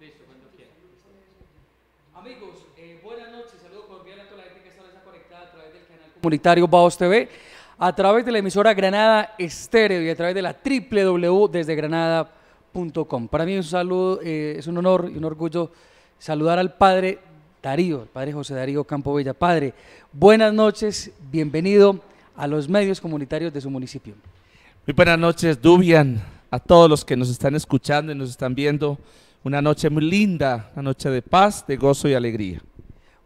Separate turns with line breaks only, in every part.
Listo, cuando Amigos, eh, buenas noches, a toda la gente que está conectada a través del canal comunitario Baos TV, a través de la emisora Granada Estéreo y a través de la www.desdegranada.com. Para mí es un saludo, eh, es un honor y un orgullo saludar al padre Darío, el padre José Darío Campo Padre, buenas noches, bienvenido a los medios comunitarios de su municipio. Muy buenas noches, Dubian, a
todos los que nos están escuchando y nos están viendo una noche muy linda, una noche de paz, de gozo y alegría.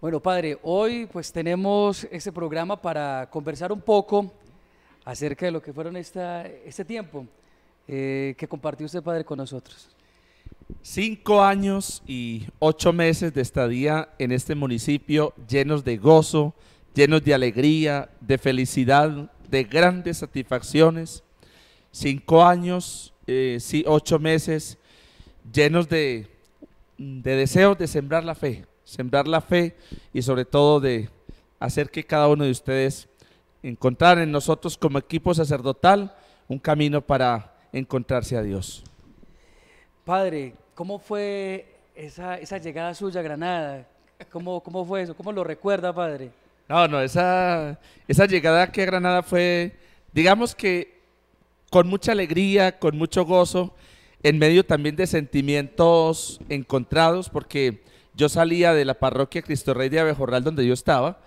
Bueno, padre, hoy pues tenemos este programa para conversar un poco acerca de lo que fueron esta, este tiempo eh, que compartió usted, padre, con nosotros.
Cinco años y ocho meses de estadía en este municipio llenos de gozo, llenos de alegría, de felicidad, de grandes satisfacciones. Cinco años, eh, sí, ocho meses llenos de, deseos de sembrar la fe, sembrar la fe y sobre todo de hacer que cada uno de ustedes encontrar en nosotros como equipo sacerdotal un camino para encontrarse a Dios.
Padre, ¿cómo fue esa, llegada suya a Granada? ¿Cómo, ¿Cómo fue eso? ¿Cómo lo recuerda, padre?
No, no, esa, esa llegada aquí a Granada fue, digamos que con mucha alegría, con mucho gozo, en medio también de sentimientos encontrados, porque yo salía de la parroquia Cristo Rey de Abejorral, donde yo estaba,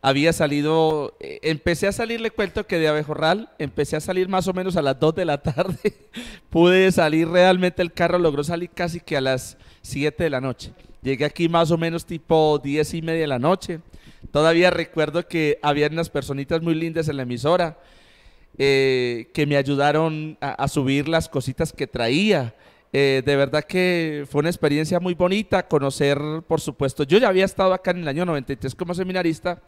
había salido, eh, empecé a salir, le cuento que de Abejorral, empecé a salir más o menos a las 2 de la tarde, pude salir realmente, el carro logró salir casi que a las 7 de la noche. Llegué aquí más o menos tipo 10 y media de la noche. Todavía recuerdo que había unas personitas muy lindas en la emisora eh, que me ayudaron a, subir las cositas que traía. Eh, de verdad que fue una experiencia muy bonita conocer, por supuesto, yo ya había estado acá en el año 93 como seminarista,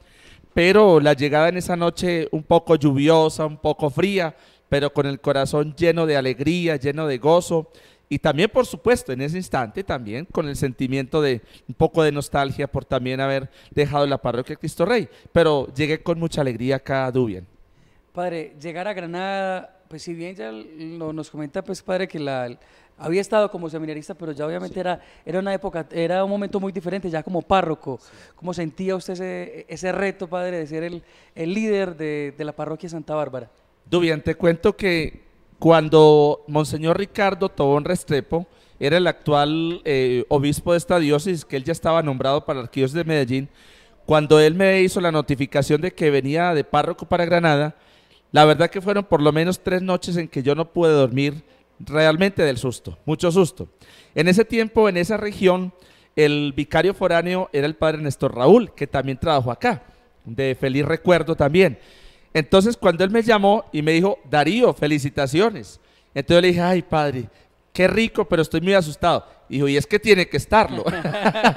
pero la llegada en esa noche un poco lluviosa, un poco fría, pero con el corazón lleno de alegría, lleno de gozo. Y también, por supuesto, en ese instante también con el sentimiento de un poco de nostalgia por también haber dejado la parroquia Cristo Rey. Pero llegué con mucha alegría acá a Dubien
Padre, llegar a Granada, pues si bien ya lo, nos comenta, pues padre, que la, había estado como seminarista, pero ya obviamente era, era una época, era un momento muy diferente, ya como párroco. ¿Cómo sentía usted ese, reto, padre, de ser el, líder de, la parroquia Santa Bárbara?
Dubian, te cuento que cuando Monseñor Ricardo Tobón Restrepo era el actual eh, obispo de esta diócesis, que él ya estaba nombrado para la de Medellín, cuando él me hizo la notificación de que venía de párroco para Granada, la verdad que fueron por lo menos tres noches en que yo no pude dormir realmente del susto, mucho susto. En ese tiempo, en esa región, el vicario foráneo era el padre Néstor Raúl, que también trabajó acá, de feliz recuerdo también. Entonces, cuando él me llamó y me dijo, Darío, felicitaciones. Entonces le dije, ay, padre, qué rico, pero estoy muy asustado. Y dijo, y es que tiene que estarlo.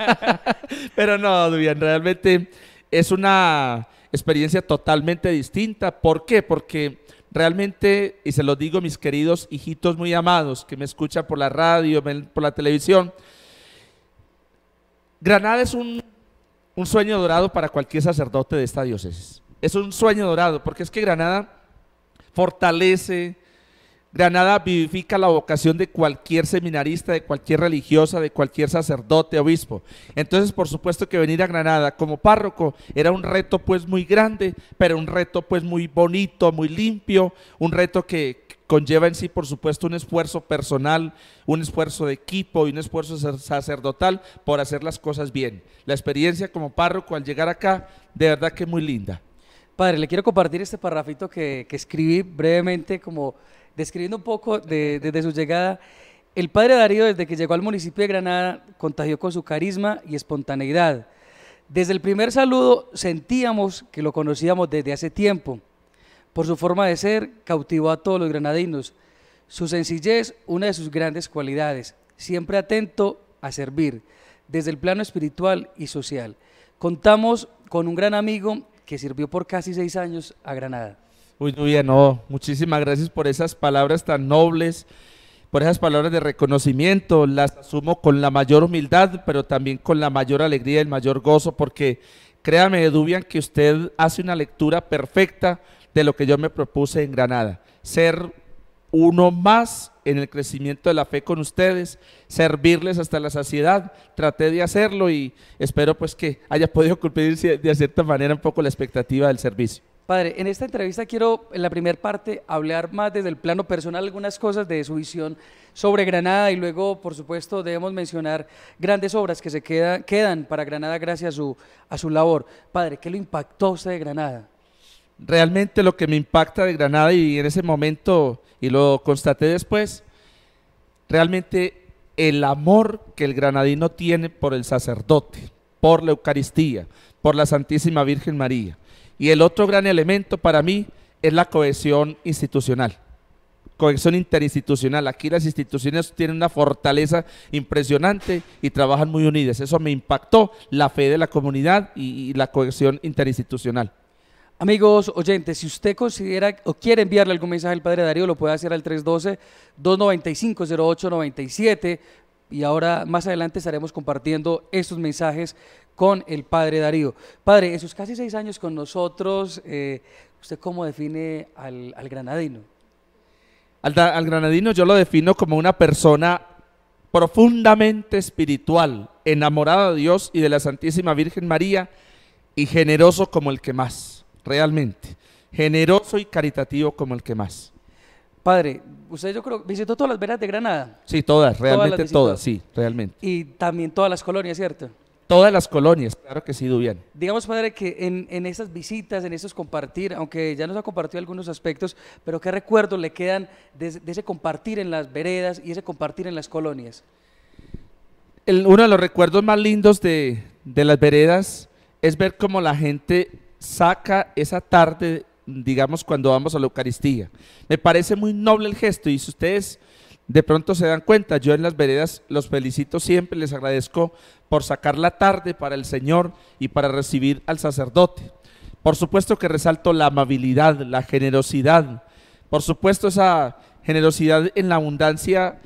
pero no, bien realmente es una experiencia totalmente distinta. ¿Por qué? Porque realmente, y se lo digo mis queridos hijitos muy amados que me escuchan por la radio, por la televisión, Granada es un, un sueño dorado para cualquier sacerdote de esta diócesis. Es un sueño dorado, porque es que Granada fortalece, Granada vivifica la vocación de cualquier seminarista, de cualquier religiosa, de cualquier sacerdote, obispo. Entonces, por supuesto que venir a Granada como párroco era un reto pues muy grande, pero un reto pues muy bonito, muy limpio, un reto que conlleva en sí, por supuesto, un esfuerzo personal, un esfuerzo de equipo y un esfuerzo sacerdotal por hacer las cosas
bien. La experiencia como párroco al llegar acá, de verdad que muy linda. Padre, le quiero compartir este parrafito que, que escribí brevemente como describiendo un poco desde su llegada, el padre Darío desde que llegó al municipio de Granada contagió con su carisma y espontaneidad. Desde el primer saludo sentíamos que lo conocíamos desde hace tiempo. Por su forma de ser, cautivó a todos los granadinos. Su sencillez, una de sus grandes cualidades, siempre atento a servir, desde el plano espiritual y social. Contamos con un gran amigo que sirvió por casi seis años a Granada. Muy bien, no. Muchísimas gracias por esas palabras tan nobles,
por esas palabras de reconocimiento. Las asumo con la mayor humildad, pero también con la mayor alegría, y el mayor gozo, porque créame, Dubian, que usted hace una lectura perfecta de lo que yo me propuse en Granada. Ser uno más en el crecimiento de la fe con ustedes, servirles hasta la saciedad. Traté de hacerlo y espero pues que haya podido cumplir de cierta manera un poco la expectativa del servicio.
Padre, en esta entrevista quiero, en la primera parte, hablar más desde el plano personal algunas cosas de su visión sobre Granada y luego, por supuesto, debemos mencionar grandes obras que se quedan para Granada gracias a su, a su labor. Padre, ¿qué lo impactó usted de Granada?
Realmente lo que me impacta de Granada y en ese momento, y lo constaté después, realmente el amor que el granadino tiene por el sacerdote, por la Eucaristía, por la Santísima Virgen María. Y el otro gran elemento para mí es la cohesión institucional, cohesión interinstitucional. Aquí las instituciones tienen una fortaleza impresionante y trabajan muy unidas. Eso me impactó
la fe de la comunidad y, la cohesión interinstitucional. Amigos oyentes, si usted considera o quiere enviarle algún mensaje al Padre Darío, lo puede hacer al 312-295-0897. Y ahora, más adelante, estaremos compartiendo estos mensajes con el padre Darío. Padre, en sus casi seis años con nosotros, eh, ¿usted cómo define al, al granadino?
Al, al, granadino yo lo defino como una persona profundamente espiritual, enamorada de Dios y de la Santísima Virgen María y generoso como el que más, realmente. Generoso y caritativo como el que más.
Padre, usted yo creo visitó todas las veras de Granada. Sí, todas, realmente todas, todas sí, realmente. Y también todas las colonias, ¿cierto?
Todas las colonias, claro que sí, Dubián.
Digamos, padre, que en, esas visitas, en esos compartir, aunque ya nos ha compartido algunos aspectos, pero ¿qué recuerdos le quedan de, ese compartir en las veredas y ese compartir en las colonias?
uno de los recuerdos más lindos de, de las veredas es ver cómo la gente saca esa tarde digamos, cuando vamos a la Eucaristía. Me parece muy noble el gesto y si ustedes de pronto se dan cuenta. Yo en las veredas los felicito siempre, les agradezco por sacar la tarde para el Señor y para recibir al sacerdote. Por supuesto que resalto la amabilidad, la generosidad. Por supuesto esa generosidad en la abundancia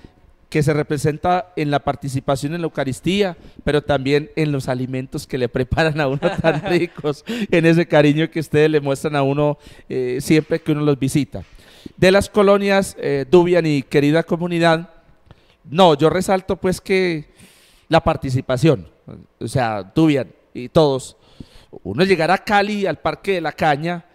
que se representa en la participación en la Eucaristía, pero también en los alimentos que le preparan a uno tan ricos, en ese cariño que ustedes le muestran a uno eh, siempre que uno los visita de las colonias eh, Dubian y querida comunidad. No, yo resalto pues que la participación, o sea, Dubian y todos, uno llegar a Cali, al Parque de la Caña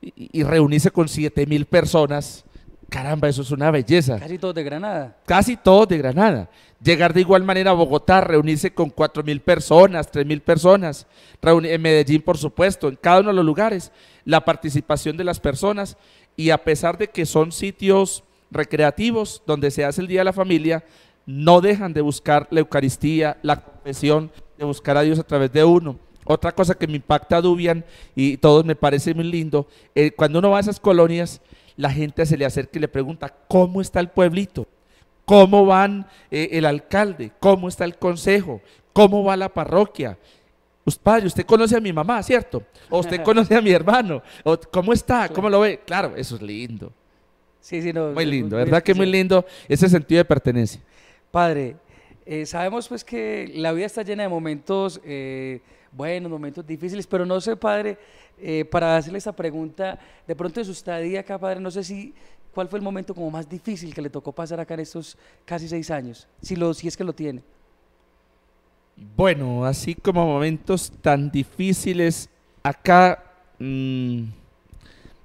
y, reunirse con 7 mil personas, caramba, eso es una belleza. Casi
todos de Granada.
Casi todos de Granada. Llegar de igual manera a Bogotá, reunirse con cuatro mil personas, tres mil personas, en Medellín, por supuesto, en cada uno de los lugares, la participación de las personas y a pesar de que son sitios recreativos donde se hace el Día de la Familia, no dejan de buscar la Eucaristía, la confesión, de buscar a Dios a través de uno. Otra cosa que me impacta a Dubian y todos me parece muy lindo, eh, cuando uno va a esas colonias, la gente se le acerca y le pregunta, ¿cómo está el pueblito? ¿Cómo van eh, el alcalde? ¿Cómo está el consejo? ¿Cómo va la parroquia? Padre, usted conoce a mi mamá, ¿cierto? O usted conoce a mi hermano. ¿Cómo está?
¿Cómo lo ve? Claro, eso es lindo. Sí, sí, no. Muy lindo, ¿verdad que muy lindo
ese sentido de pertenencia?
Padre, eh, sabemos pues que la vida está llena de momentos bueno, eh, buenos, momentos difíciles, pero no sé, padre, eh, para hacerle esta pregunta, de pronto en su estadía acá, padre, no sé si cuál fue el momento como más difícil que le tocó pasar acá en estos casi seis años, si, lo, si es que lo tiene.
Bueno, así como momentos tan difíciles, acá mm,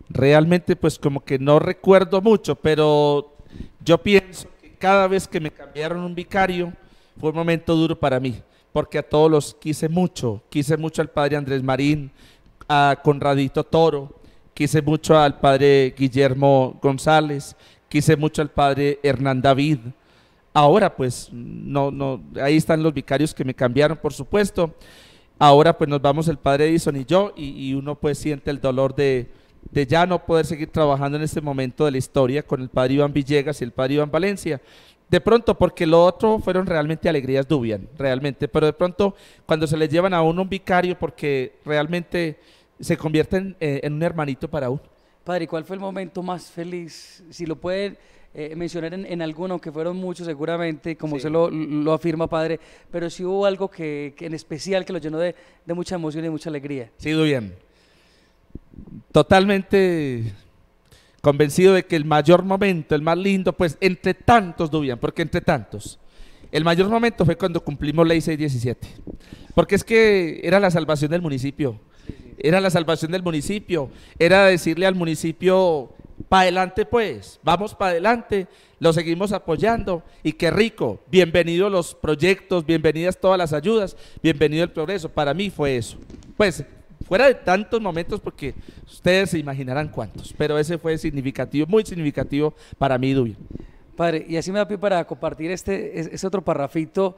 realmente pues como que no recuerdo mucho, pero yo pienso que cada vez que me cambiaron un vicario fue un momento duro para mí, porque a todos los quise mucho, quise mucho al padre Andrés Marín, a Conradito Toro, quise mucho al padre Guillermo González, quise mucho al padre Hernán David, Ahora pues no, no, ahí están los vicarios que me cambiaron, por supuesto. Ahora pues nos vamos el padre Edison y yo y, uno pues siente el dolor de, ya no poder seguir trabajando en este momento de la historia con el padre Iván Villegas y el padre Iván Valencia. De pronto, porque lo otro fueron realmente alegrías dubian, realmente, pero de pronto cuando se le llevan a uno un vicario porque realmente se convierten eh, en, un hermanito para uno.
Padre, ¿cuál fue el momento más feliz? Si lo pueden eh, mencionar en, alguno, que fueron muchos seguramente, como se lo, lo, afirma padre, pero sí hubo algo que, en especial que lo llenó de, mucha emoción y mucha alegría. Sí,
bien. Totalmente convencido de que el mayor momento, el más lindo, pues entre tantos, Dubian, porque entre tantos, el mayor momento fue cuando cumplimos ley 617, porque es que era la salvación del municipio, era la salvación del municipio, era decirle al municipio, para adelante pues, vamos para adelante, lo seguimos apoyando y qué rico, bienvenidos los proyectos, bienvenidas todas las ayudas, bienvenido el progreso, para mí fue eso. Pues fuera de tantos momentos porque ustedes se imaginarán cuántos, pero ese fue significativo, muy significativo para mí, Dubio. Padre, y así me da pie
para compartir este, otro parrafito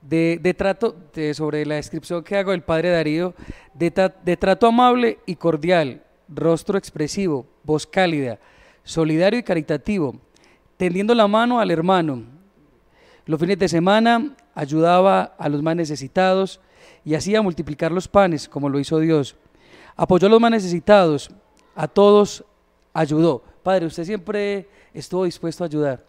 de, trato, sobre la descripción que hago del padre Darío, de trato amable y cordial, rostro expresivo, voz cálida, solidario y caritativo, tendiendo la mano al hermano. Los fines de semana ayudaba a los más necesitados y hacía multiplicar los panes, como lo hizo Dios. Apoyó a los más necesitados, a todos ayudó. Padre, usted siempre estuvo dispuesto a ayudar.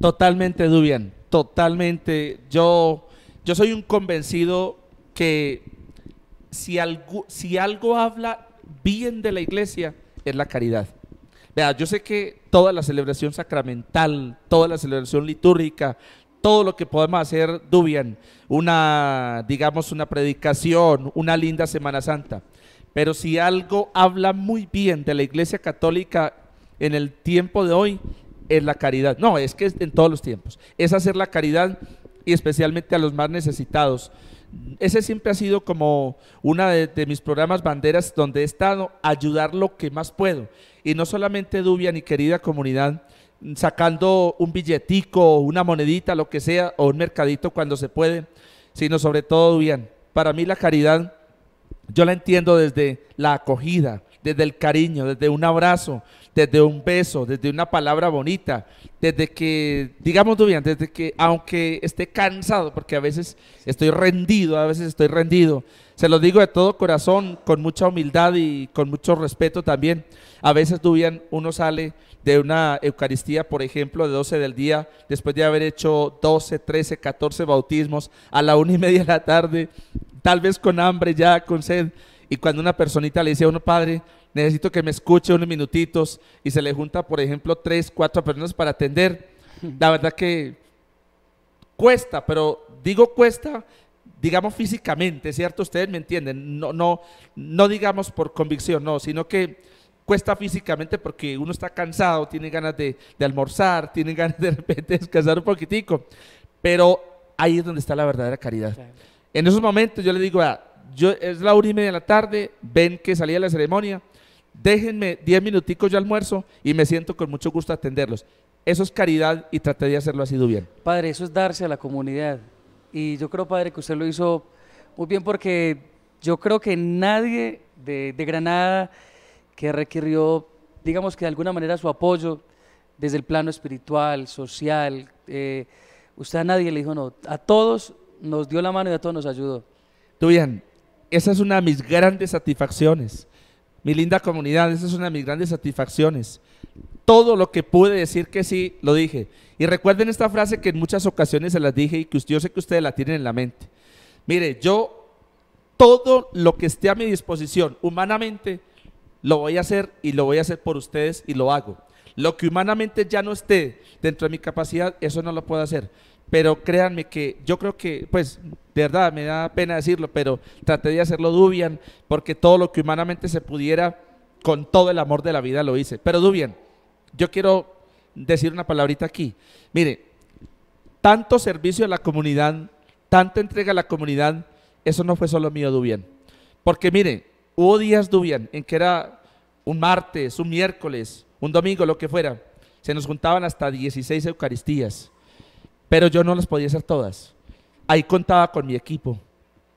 Totalmente,
Dubian, totalmente. Yo, yo soy un convencido que si algo, si algo habla bien de la iglesia es la caridad. Vea, yo sé que toda la celebración sacramental, toda la celebración litúrgica, todo lo que podemos hacer, Dubian, una, digamos, una predicación, una linda Semana Santa. Pero si algo habla muy bien de la Iglesia Católica en el tiempo de hoy, es la caridad. No, es que en todos los tiempos. Es hacer la caridad y especialmente a los más necesitados ese siempre ha sido como una de, mis programas banderas donde he estado ayudar lo que más puedo. Y no solamente Dubia, y querida comunidad, sacando un billetico, una monedita, lo que sea, o un mercadito cuando se puede, sino sobre todo, Dubian, para mí la caridad, yo la entiendo desde la acogida, desde el cariño, desde un abrazo, desde un beso, desde una palabra bonita, desde que, digamos bien, desde que, aunque esté cansado, porque a veces estoy rendido, a veces estoy rendido, se lo digo de todo corazón, con mucha humildad y con mucho respeto también. A veces, Dubian, uno sale de una Eucaristía, por ejemplo, de 12 del día, después de haber hecho 12, 13, 14 bautismos, a la una y media de la tarde, tal vez con hambre ya, con sed. Y cuando una personita le dice a uno, padre, necesito que me escuche unos minutitos y se le junta, por ejemplo, tres, cuatro personas para atender. La verdad que cuesta, pero digo cuesta, digamos físicamente, ¿cierto? Ustedes me entienden, no, no, no digamos por convicción, no, sino que cuesta físicamente porque uno está cansado, tiene ganas de, almorzar, tiene ganas de, repente descansar un poquitico, pero ahí es donde está la verdadera caridad. En esos momentos yo le digo, ah, yo, es la hora y media de la tarde, ven que salía la ceremonia, déjenme diez minuticos de almuerzo y me siento con mucho gusto atenderlos. Eso es caridad y traté de hacerlo así sido bien.
Padre, eso es darse a la comunidad. Y yo creo, padre, que usted lo hizo muy bien porque yo creo que nadie de, Granada que requirió, digamos que de alguna manera su apoyo desde el plano espiritual, social, eh, usted a nadie le dijo no, a todos nos dio la mano y a todos nos ayudó.
Tú bien, esa es una de mis grandes satisfacciones mi linda comunidad, esa es una de mis grandes satisfacciones. Todo lo que pude decir que sí, lo dije. Y recuerden esta frase que en muchas ocasiones se las dije y que yo sé que ustedes la tienen en la mente. Mire, yo todo lo que esté a mi disposición humanamente, lo voy a hacer y lo voy a hacer por ustedes y lo hago. Lo que humanamente ya no esté dentro de mi capacidad, eso no lo puedo hacer pero créanme que yo creo que, pues, de verdad, me da pena decirlo, pero traté de hacerlo Dubian, porque todo lo que humanamente se pudiera, con todo el amor de la vida lo hice. Pero Dubian, yo quiero decir una palabrita aquí. Mire, tanto servicio a la comunidad, tanta entrega a la comunidad, eso no fue solo mío, Dubian. Porque mire, hubo días, Dubian, en que era un martes, un miércoles, un domingo, lo que fuera. Se nos juntaban hasta 16 Eucaristías pero yo no las podía hacer todas. Ahí contaba con mi equipo,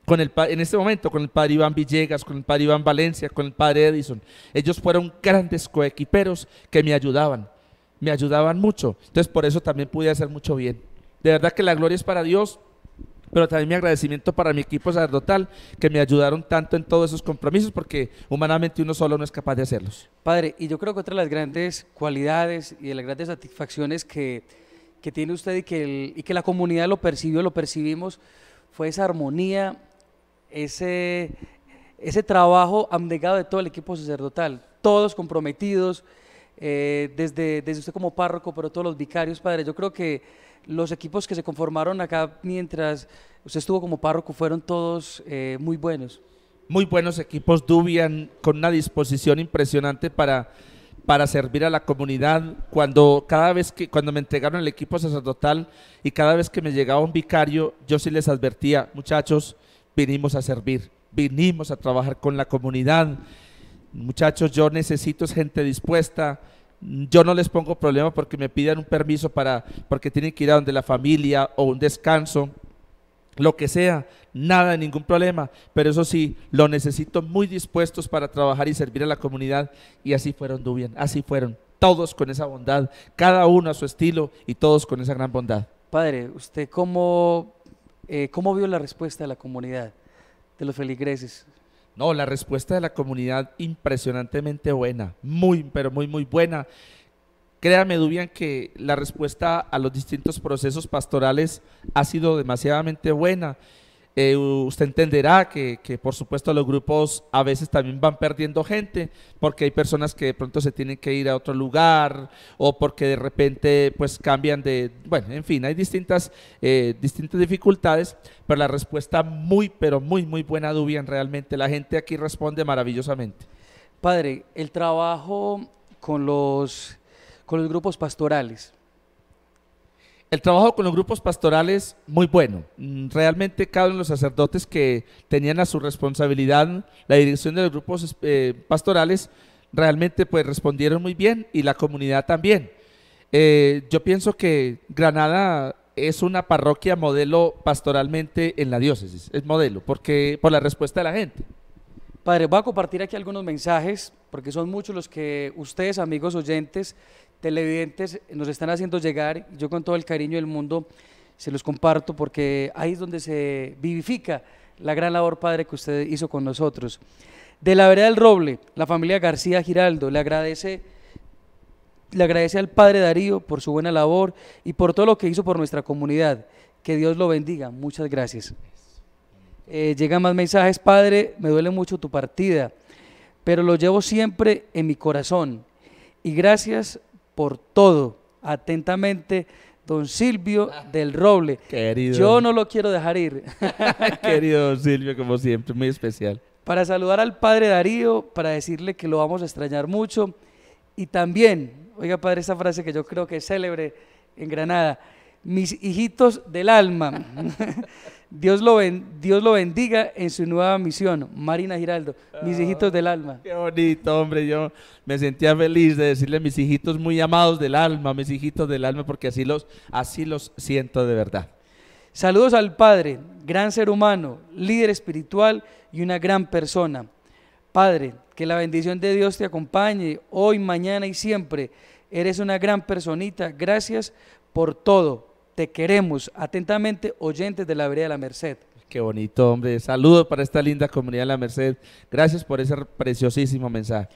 con el, en este momento con el padre Iván Villegas, con el padre Iván Valencia, con el padre Edison. Ellos fueron grandes coequiperos que me ayudaban, me ayudaban mucho. Entonces por eso también pude hacer mucho bien. De verdad que la gloria es para Dios, pero también mi agradecimiento para mi equipo sacerdotal que me ayudaron tanto en todos esos compromisos porque humanamente uno solo no es capaz de hacerlos.
Padre, y yo creo que otra de las grandes cualidades y de las grandes satisfacciones que que tiene usted y que, que la comunidad lo percibió, lo percibimos, fue esa armonía, ese, ese trabajo abnegado de todo el equipo sacerdotal, todos comprometidos, eh, desde, desde usted como párroco, pero todos los vicarios, padre. Yo creo que los equipos que se conformaron acá mientras usted estuvo como párroco fueron todos eh, muy buenos.
Muy buenos equipos, Dubian, con una disposición impresionante para para servir a la comunidad. Cuando cada vez que cuando me entregaron el equipo sacerdotal y cada vez que me llegaba un vicario, yo sí les advertía, muchachos, vinimos a servir, vinimos a trabajar con la comunidad. Muchachos, yo necesito gente dispuesta. Yo no les pongo problema porque me pidan un permiso para porque tienen que ir a donde la familia o un descanso lo que sea, nada, ningún problema, pero eso sí, lo necesito muy dispuestos para trabajar y servir a la comunidad. Y así fueron, Dubian, así fueron, todos con esa bondad, cada uno a su estilo y todos con esa gran bondad.
Padre, ¿usted cómo, eh, cómo vio la respuesta de la comunidad, de los feligreses?
No, la respuesta de la comunidad impresionantemente buena, muy, pero muy, muy buena. Créame, Dubian, que la respuesta a los distintos procesos pastorales ha sido demasiadamente buena. Eh, usted entenderá que, por supuesto, los grupos a veces también van perdiendo gente, porque hay personas que de pronto se tienen que ir a otro lugar o porque de repente, pues, cambian de. Bueno, en fin, hay distintas, eh, distintas dificultades, pero la respuesta muy, pero muy, muy buena, Dubian, realmente. La gente aquí responde maravillosamente. Padre, el trabajo con los con los grupos pastorales? El trabajo con los grupos pastorales, muy bueno. Mm, realmente cada uno de los sacerdotes que tenían a su responsabilidad la dirección de los grupos eh, pastorales, realmente pues respondieron muy bien y la comunidad también. Eh, yo pienso que Granada es una parroquia modelo pastoralmente en la diócesis, es modelo, porque por la respuesta
de la gente. Padre, voy a compartir aquí algunos mensajes, porque son muchos los que ustedes, amigos oyentes, televidentes nos están haciendo llegar. Yo con todo el cariño del mundo se los comparto porque ahí es donde se vivifica la gran labor, Padre, que usted hizo con nosotros. De la vereda del Roble, la familia García Giraldo le agradece, le agradece al Padre Darío por su buena labor y por todo lo que hizo por nuestra comunidad. Que Dios lo bendiga. Muchas gracias. Eh, llegan más mensajes, Padre, me duele mucho tu partida, pero lo llevo siempre en mi corazón. Y gracias por todo. Atentamente, don Silvio ah, del Roble. Querido. Yo no lo quiero dejar ir.
Querido don Silvio, como siempre, muy especial.
Para saludar al padre Darío, para decirle que lo vamos a extrañar mucho. Y también, oiga padre, esa frase que yo creo que es célebre en Granada mis hijitos del alma. Dios lo, Dios lo bendiga en su nueva misión. Marina Giraldo, mis ah, hijitos del alma. Qué bonito, hombre. Yo me sentía
feliz de decirle mis hijitos muy amados del alma, mis hijitos del alma, porque así los, así los siento de verdad.
Saludos al Padre, gran ser humano, líder espiritual y una gran persona. Padre, que la bendición de Dios te acompañe hoy, mañana y siempre. Eres una gran personita. Gracias por todo te queremos atentamente, oyentes de la Vereda de la Merced.
Qué bonito, hombre. Saludos para esta linda comunidad de la Merced. Gracias por ese preciosísimo mensaje.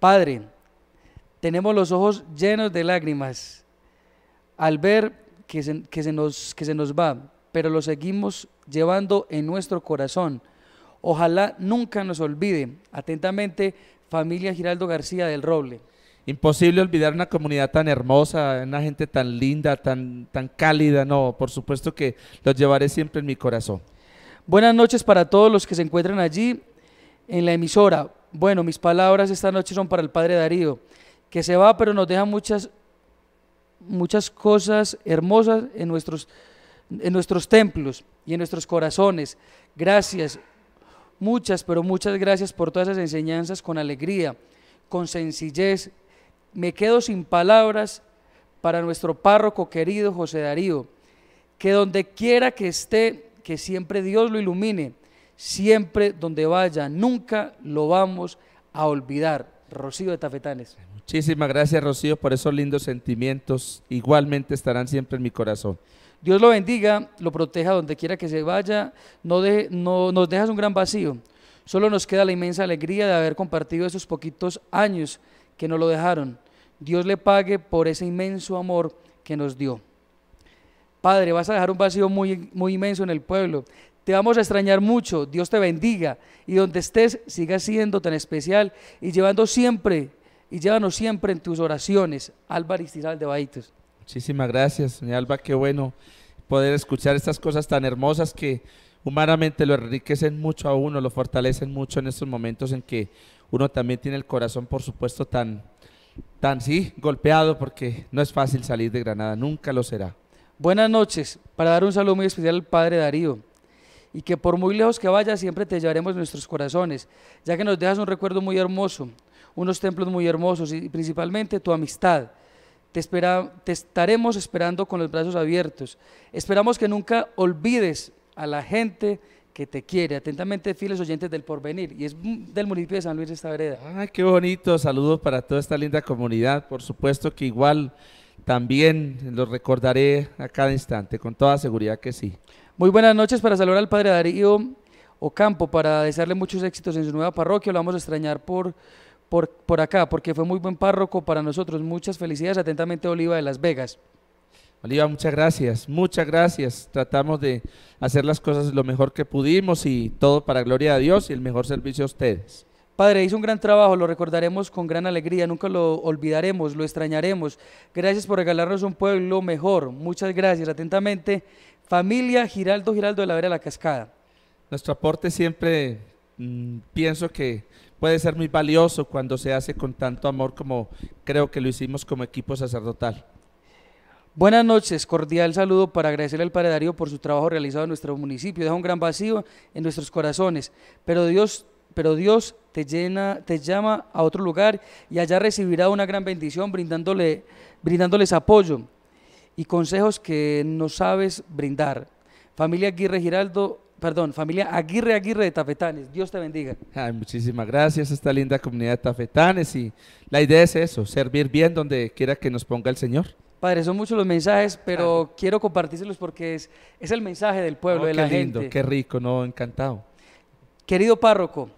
Padre,
tenemos los ojos llenos de lágrimas al ver que se, que se, nos, que se nos va, pero lo seguimos llevando en nuestro corazón. Ojalá nunca nos olvide. Atentamente, familia Giraldo García del Roble.
Imposible olvidar una comunidad tan hermosa, una gente tan linda, tan, tan cálida.
No, por supuesto que los llevaré siempre en mi corazón. Buenas noches para todos los que se encuentran allí en la emisora. Bueno, mis palabras esta noche son para el Padre Darío, que se va, pero nos deja muchas, muchas cosas hermosas en nuestros, en nuestros templos y en nuestros corazones. Gracias, muchas, pero muchas gracias por todas esas enseñanzas con alegría, con sencillez, me quedo sin palabras para nuestro párroco querido José Darío, que donde quiera que esté, que siempre Dios lo ilumine, siempre donde vaya, nunca lo vamos a olvidar. Rocío de Tafetanes.
Muchísimas gracias Rocío por esos lindos sentimientos, igualmente estarán siempre en mi corazón.
Dios lo bendiga, lo proteja donde quiera que se vaya, no, de, no nos dejas un gran vacío. Solo nos queda la inmensa alegría de haber compartido esos poquitos años que nos lo dejaron. Dios le pague por ese inmenso amor que nos dio. Padre, vas a dejar un vacío muy, muy inmenso en el pueblo. Te vamos a extrañar mucho. Dios te bendiga. Y donde estés, siga siendo tan especial y llevando siempre, y llévanos siempre en tus oraciones. Álvaro Iztiral de Baitos.
Muchísimas gracias, señor Alba. Qué bueno poder escuchar estas cosas tan hermosas que humanamente lo enriquecen mucho a uno, lo fortalecen mucho en estos momentos en que uno también tiene el corazón, por supuesto, tan,
tan sí, golpeado, porque no es fácil salir de Granada, nunca lo será. Buenas noches, para dar un saludo muy especial al Padre Darío, y que por muy lejos que vaya, siempre te llevaremos nuestros corazones, ya que nos dejas un recuerdo muy hermoso, unos templos muy hermosos y principalmente tu amistad. Te, espera, te estaremos esperando con los brazos abiertos. Esperamos que nunca olvides a la gente que te quiere. Atentamente, fieles oyentes del porvenir. Y es del municipio de San Luis esta vereda.
Ay, qué bonito. Saludos para toda esta linda comunidad. Por supuesto que igual también los recordaré a cada instante,
con toda seguridad que sí. Muy buenas noches para saludar al padre Darío Ocampo, para desearle muchos éxitos en su nueva parroquia. Lo vamos a extrañar por, por, por acá, porque fue muy buen párroco para nosotros. Muchas felicidades. Atentamente, Oliva de Las Vegas.
Oliva, muchas gracias, muchas gracias. Tratamos de hacer las cosas lo mejor que pudimos y todo para gloria a Dios y el mejor servicio a ustedes.
Padre, hizo un gran trabajo, lo recordaremos con gran alegría, nunca lo olvidaremos, lo extrañaremos. Gracias por regalarnos un pueblo mejor. Muchas gracias. Atentamente, familia Giraldo Giraldo de la Vera de la Cascada. Nuestro aporte siempre
mm, pienso que puede ser muy valioso cuando se hace con tanto amor como
creo que lo hicimos como equipo sacerdotal. Buenas noches, cordial saludo para agradecerle al Padre Darío por su trabajo realizado en nuestro municipio. Deja un gran vacío en nuestros corazones, pero Dios, pero Dios te llena, te llama a otro lugar y allá recibirá una gran bendición brindándole, brindándoles apoyo y consejos que no sabes brindar. Familia Aguirre Giraldo, perdón, familia Aguirre Aguirre de Tafetanes, Dios te bendiga.
Ay, muchísimas gracias a esta linda comunidad de Tafetanes y la idea es eso, servir bien donde quiera que nos ponga el Señor.
Padre, son muchos los mensajes, pero quiero compartírselos porque es, el mensaje del pueblo, oh, de la lindo, gente. Qué
rico, no, encantado.
Querido párroco,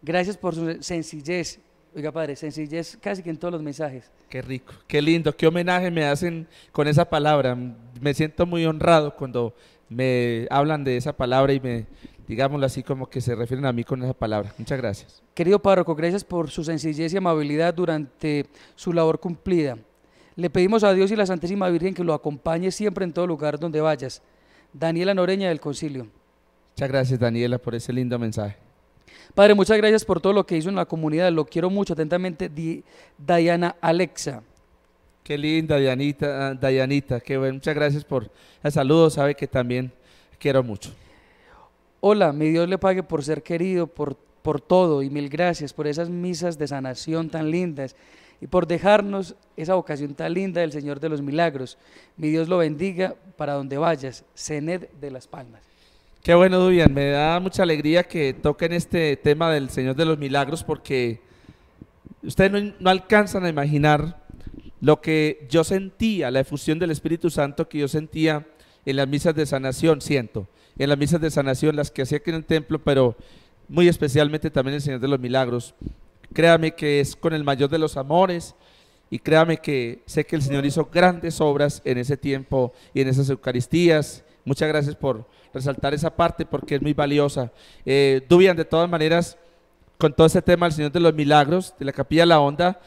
gracias por su sencillez. Oiga, padre, sencillez casi que en todos los mensajes.
Qué rico, qué lindo, qué homenaje me hacen con esa palabra. Me siento muy honrado cuando me hablan de esa palabra y me, digámoslo así, como que se refieren a mí con esa palabra. Muchas gracias.
Querido párroco, gracias por su sencillez y amabilidad durante su labor cumplida. Le pedimos a Dios y la Santísima Virgen que lo acompañe siempre en todo lugar donde vayas. Daniela Noreña del Concilio. Muchas gracias, Daniela, por ese lindo mensaje. Padre, muchas gracias por todo lo que hizo en la comunidad. Lo quiero mucho. Atentamente, Diana Alexa. Qué linda, Dianita, ah, Dayanita. Qué Muchas gracias por el saludo.
Sabe que también quiero mucho.
Hola, mi Dios le pague por ser querido, por, por todo y mil gracias por esas misas de sanación tan lindas y por dejarnos esa vocación tan linda del Señor de los Milagros. Mi Dios lo bendiga para donde vayas, Cened de las Palmas.
Qué bueno, Dubian. Me da mucha alegría que toquen este tema del Señor de los Milagros porque ustedes no, alcanzan a imaginar lo que yo sentía, la efusión del Espíritu Santo que yo sentía en las misas de sanación, siento, en las misas de sanación, las que hacía aquí en el templo, pero muy especialmente también el Señor de los Milagros. Créame que es con el mayor de los amores y créame que sé que el Señor hizo grandes obras en ese tiempo y en esas Eucaristías. Muchas gracias por resaltar esa parte porque es muy valiosa. Eh, Dubian, de todas maneras, con todo ese tema del Señor de los Milagros, de la Capilla La Onda,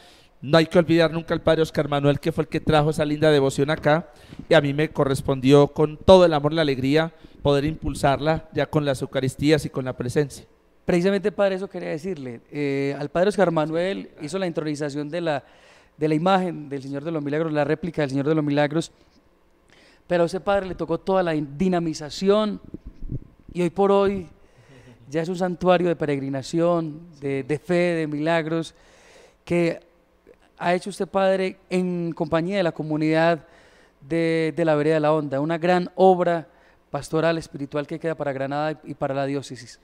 no hay que olvidar nunca al Padre Oscar Manuel, que fue el que trajo esa linda devoción acá, y a mí me correspondió con todo el amor y la alegría poder impulsarla ya con las Eucaristías y con la presencia.
Precisamente, padre, eso quería decirle. Eh, al padre Oscar Manuel hizo la intronización de la, de la imagen del Señor de los Milagros, la réplica del Señor de los Milagros, pero a ese padre le tocó toda la dinamización y hoy por hoy ya es un santuario de peregrinación, de, de fe, de milagros, que ha hecho usted, padre, en compañía de la comunidad de, de la Vereda de la Onda, una gran obra pastoral, espiritual que queda para Granada y para la diócesis.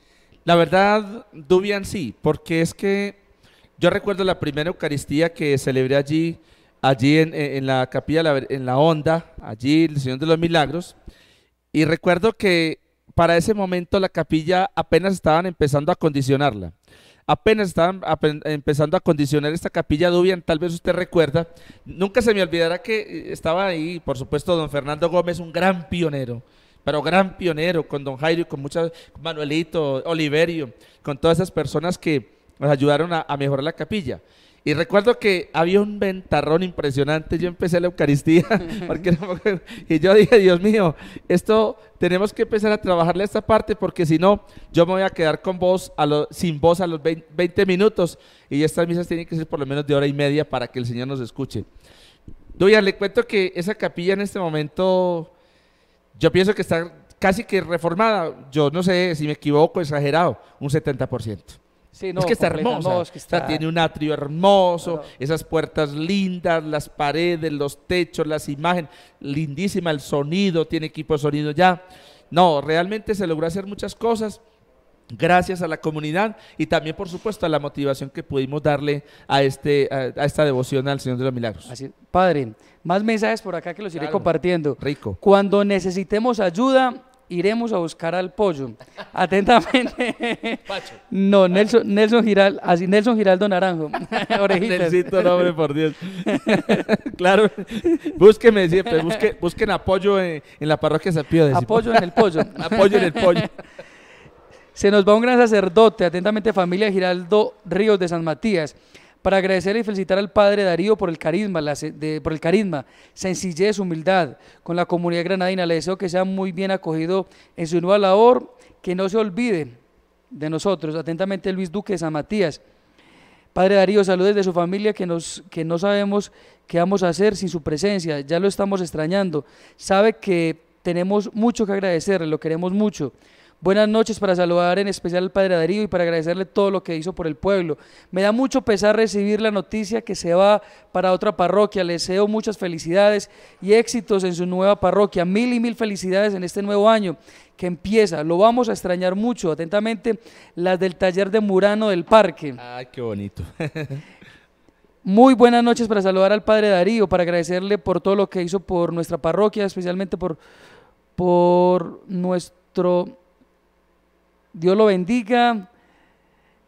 La verdad,
Dubian sí, porque es que yo recuerdo la primera Eucaristía que celebré allí, allí en, la capilla, en la onda, allí, el Señor de los Milagros, y recuerdo que para ese momento la capilla apenas estaban empezando a condicionarla, Apenas estaban empezando a condicionar esta capilla Dubian, tal vez usted recuerda. Nunca se me olvidará que eh, estaba ahí, por supuesto, don Fernando Gómez, un gran pionero pero gran pionero, con Don Jairo, con muchas, Manuelito, Oliverio, con todas esas personas que nos ayudaron a, mejorar la capilla. Y recuerdo que había un ventarrón impresionante. Yo empecé la Eucaristía porque y yo dije, Dios mío, esto tenemos que empezar a trabajarle esta parte porque si no, yo me voy a quedar con vos a sin voz a los 20 minutos y estas misas tienen que ser por lo menos de hora y media para que el Señor nos escuche. Duyan, le cuento que esa capilla en este momento yo pienso que está casi que reformada. Yo no sé si me equivoco, exagerado, un 70%. Sí, no, es que está hermosa. tiene un atrio hermoso, esas puertas lindas, las paredes, los techos, las imágenes, lindísima el sonido, tiene equipo de sonido ya. No, realmente se logró hacer muchas cosas. Gracias a la comunidad y también, por supuesto, a la motivación que pudimos darle a, este, a, esta devoción al Señor
de los Milagros. Así, padre, más mensajes por acá que los iré compartiendo. Rico. Cuando necesitemos ayuda, iremos a buscar al pollo. Atentamente. Pacho. No, Nelson, Nelson Giral, así Nelson Giraldo Naranjo. Orejitas. Necesito nombre, por Dios. claro, búsqueme siempre,
busquen apoyo
en, la parroquia
Sapio. Apoyo en el pollo. apoyo en el pollo.
Se nos va un gran sacerdote, atentamente familia Giraldo Ríos de San Matías, para agradecer y felicitar al padre Darío por el carisma, por el carisma, sencillez, humildad con la comunidad granadina. Le deseo que sea muy bien acogido en su nueva labor, que no se olvide de nosotros. Atentamente Luis Duque de San Matías. Padre Darío, saludos de su familia que, que no sabemos qué vamos a hacer sin su presencia, ya lo estamos extrañando. Sabe que tenemos mucho que agradecerle, lo queremos mucho. Buenas noches para saludar en especial al Padre Darío y para agradecerle todo lo que hizo por el pueblo. Me da mucho pesar recibir la noticia que se va para otra parroquia. Le deseo muchas felicidades y éxitos en su nueva parroquia. Mil y mil felicidades en este nuevo año que empieza. Lo vamos a extrañar mucho. Atentamente, las del taller de Murano del Parque. Ay, ah, qué bonito. Muy buenas noches para saludar al Padre Darío, para agradecerle por todo lo que hizo por nuestra parroquia, especialmente por, por nuestro Dios lo bendiga.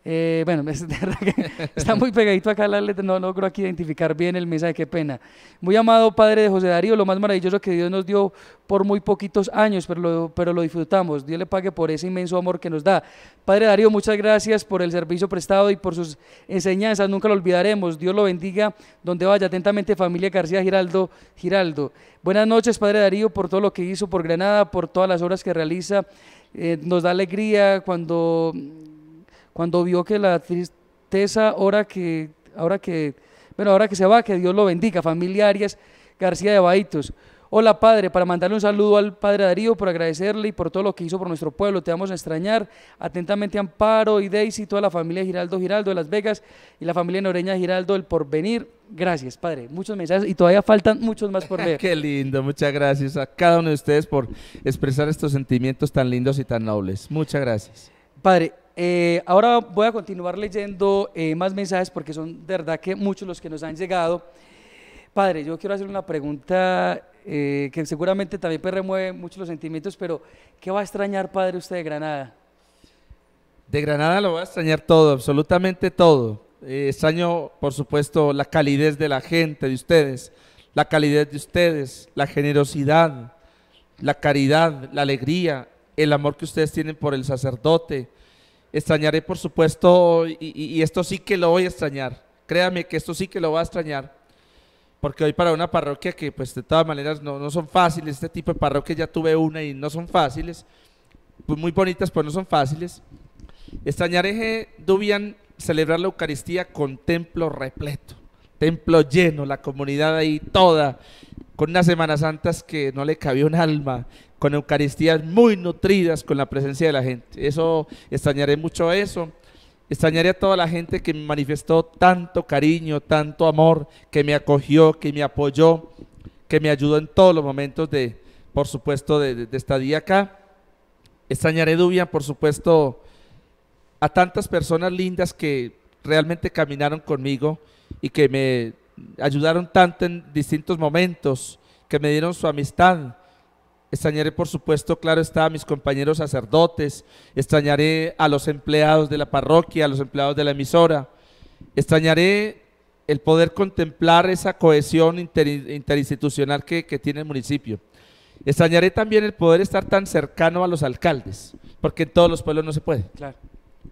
Eh, bueno, está muy pegadito acá la letra, no logro aquí identificar bien el mensaje, qué pena. Muy amado Padre de José Darío, lo más maravilloso que Dios nos dio por muy poquitos años, pero lo, pero lo disfrutamos. Dios le pague por ese inmenso amor que nos da. Padre Darío, muchas gracias por el servicio prestado y por sus enseñanzas, nunca lo olvidaremos. Dios lo bendiga donde vaya. Atentamente, familia García Giraldo, Giraldo. Buenas noches, Padre Darío, por todo lo que hizo por Granada, por todas las obras que realiza eh, nos da alegría cuando, cuando vio que la tristeza, ahora que, ahora que, bueno, ahora que se va, que Dios lo bendiga, familiares García de Baitos. Hola Padre, para mandarle un saludo al Padre Darío por agradecerle y por todo lo que hizo por nuestro pueblo. Te vamos a extrañar. Atentamente Amparo y Daisy, toda la familia Giraldo Giraldo de Las Vegas y la familia Noreña Giraldo del Porvenir. Gracias, Padre. Muchos mensajes y todavía
faltan muchos más por leer. Qué lindo, muchas gracias a cada uno de ustedes por expresar estos sentimientos tan lindos y tan nobles. Muchas gracias.
Padre, eh, ahora voy a continuar leyendo eh, más mensajes porque son de verdad que muchos los que nos han llegado. Padre, yo quiero hacerle una pregunta eh, que seguramente también pues, remueve mucho los sentimientos, pero ¿qué va a extrañar, padre, usted de Granada? De Granada lo
va a extrañar todo, absolutamente todo. Eh, extraño, por supuesto, la calidez de la gente, de ustedes, la calidez de ustedes, la generosidad, la caridad, la alegría, el amor que ustedes tienen por el sacerdote. Extrañaré, por supuesto, y esto sí que lo voy a extrañar. Créame que esto sí que lo va a extrañar porque hoy para una parroquia que pues de todas maneras no, no son fáciles, este tipo de parroquias ya tuve una y no son fáciles, pues muy bonitas pero no son fáciles. Extrañaré, Dubian, celebrar la Eucaristía con templo repleto, templo lleno, la comunidad ahí toda, con unas Semanas Santas que no le cabía un alma, con Eucaristías muy nutridas, con la presencia de la gente. Eso, extrañaré mucho eso. Extrañaré a toda la gente que me manifestó tanto cariño, tanto amor, que me acogió, que me apoyó, que me ayudó en todos los momentos de, por supuesto, de, de estadía acá. Extrañaré, Dubia, por supuesto, a tantas personas lindas que realmente caminaron conmigo y que me ayudaron tanto en distintos momentos, que me dieron su amistad, Extrañaré, por supuesto, claro está, a mis compañeros sacerdotes, extrañaré a los empleados de la parroquia, a los empleados de la emisora, extrañaré el poder contemplar esa cohesión interinstitucional que, tiene el municipio. Extrañaré también el poder estar tan cercano a los alcaldes, porque en todos los pueblos no se puede. Claro.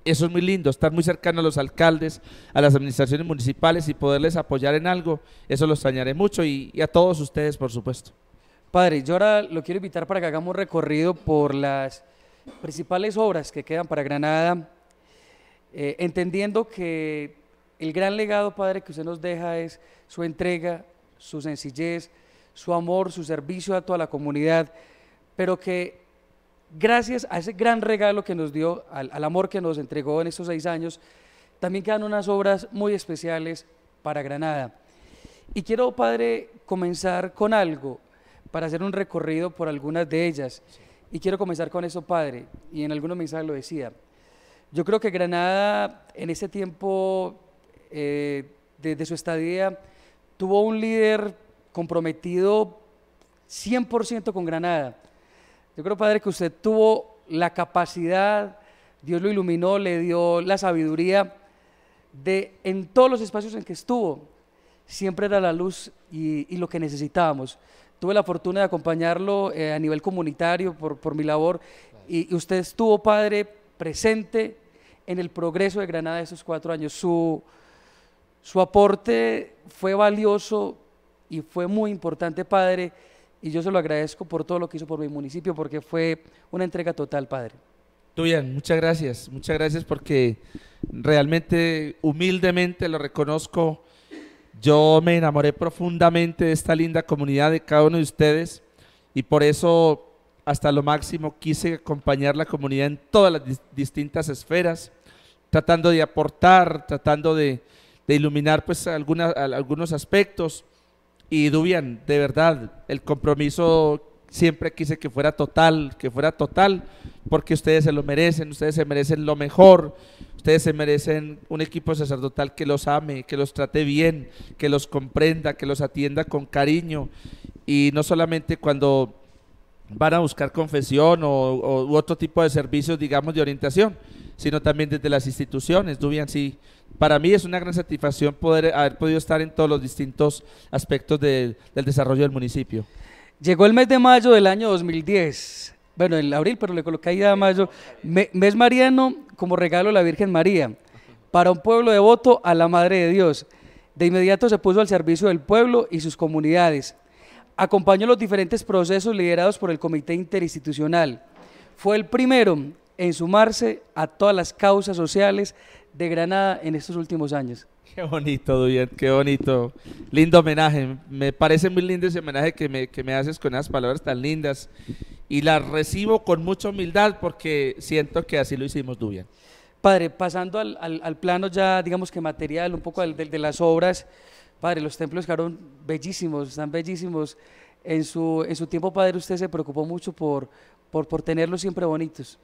Eso es muy lindo, estar muy cercano a los alcaldes, a las administraciones municipales y poderles apoyar en algo.
Eso lo extrañaré mucho y a todos ustedes, por supuesto. Padre, yo ahora lo quiero invitar para que hagamos recorrido por las principales obras que quedan para Granada, eh, entendiendo que el gran legado, Padre, que usted nos deja es su entrega, su sencillez, su amor, su servicio a toda la comunidad, pero que gracias a ese gran regalo que nos dio, al, al amor que nos entregó en estos seis años, también quedan unas obras muy especiales para Granada. Y quiero, Padre, comenzar con algo para hacer un recorrido por algunas de ellas. Y quiero comenzar con eso, padre, y en algunos mensajes lo decía. Yo creo que Granada en ese tiempo, eh, de su estadía, tuvo un líder comprometido 100% con Granada. Yo creo, padre, que usted tuvo la capacidad, Dios lo iluminó, le dio la sabiduría de en todos los espacios en que estuvo, siempre era la luz y lo que necesitábamos tuve la fortuna de acompañarlo eh, a nivel comunitario por, por mi labor y, usted estuvo, padre, presente en el progreso de Granada esos cuatro años. Su, su aporte fue valioso y fue muy importante, padre, y yo se lo agradezco por todo lo que hizo por mi municipio, porque fue una entrega total, padre.
Tuyan, muchas gracias, muchas gracias porque realmente humildemente lo reconozco yo me enamoré profundamente de esta linda comunidad, de cada uno de ustedes, y por eso hasta lo máximo quise acompañar la comunidad en todas las distintas esferas, tratando de aportar, tratando de, iluminar pues algunos aspectos. Y Dubian, de verdad, el compromiso siempre quise que fuera total, que fuera total, porque ustedes se lo merecen, ustedes se merecen lo mejor, Ustedes se merecen un equipo sacerdotal que los ame, que los trate bien, que los comprenda, que los atienda con cariño. Y no solamente cuando van a buscar confesión o, otro tipo de servicios, digamos, de orientación, sino también desde las instituciones. Dubian, sí, para mí es una gran satisfacción poder haber podido estar en todos los distintos
aspectos del desarrollo del municipio. Llegó el mes de mayo del año 2010, bueno, en abril, pero le coloqué ahí a mayo, mes mariano como regalo a la Virgen María para un pueblo devoto a la Madre de Dios. De inmediato se puso al servicio del pueblo y sus comunidades. Acompañó los diferentes procesos liderados por el Comité Interinstitucional. Fue el primero en sumarse a todas las causas sociales de Granada en estos últimos años.
Qué bonito, Duyet, qué bonito. Lindo homenaje. Me parece muy lindo ese homenaje que me, que me haces con esas palabras tan lindas y la recibo con mucha humildad porque siento que así lo hicimos Dubia.
Padre, pasando al, plano ya, digamos que material, un poco del, de las obras, Padre, los templos quedaron bellísimos, están bellísimos. En su, en su tiempo, Padre, usted se preocupó mucho por, por, por tenerlos siempre bonitos.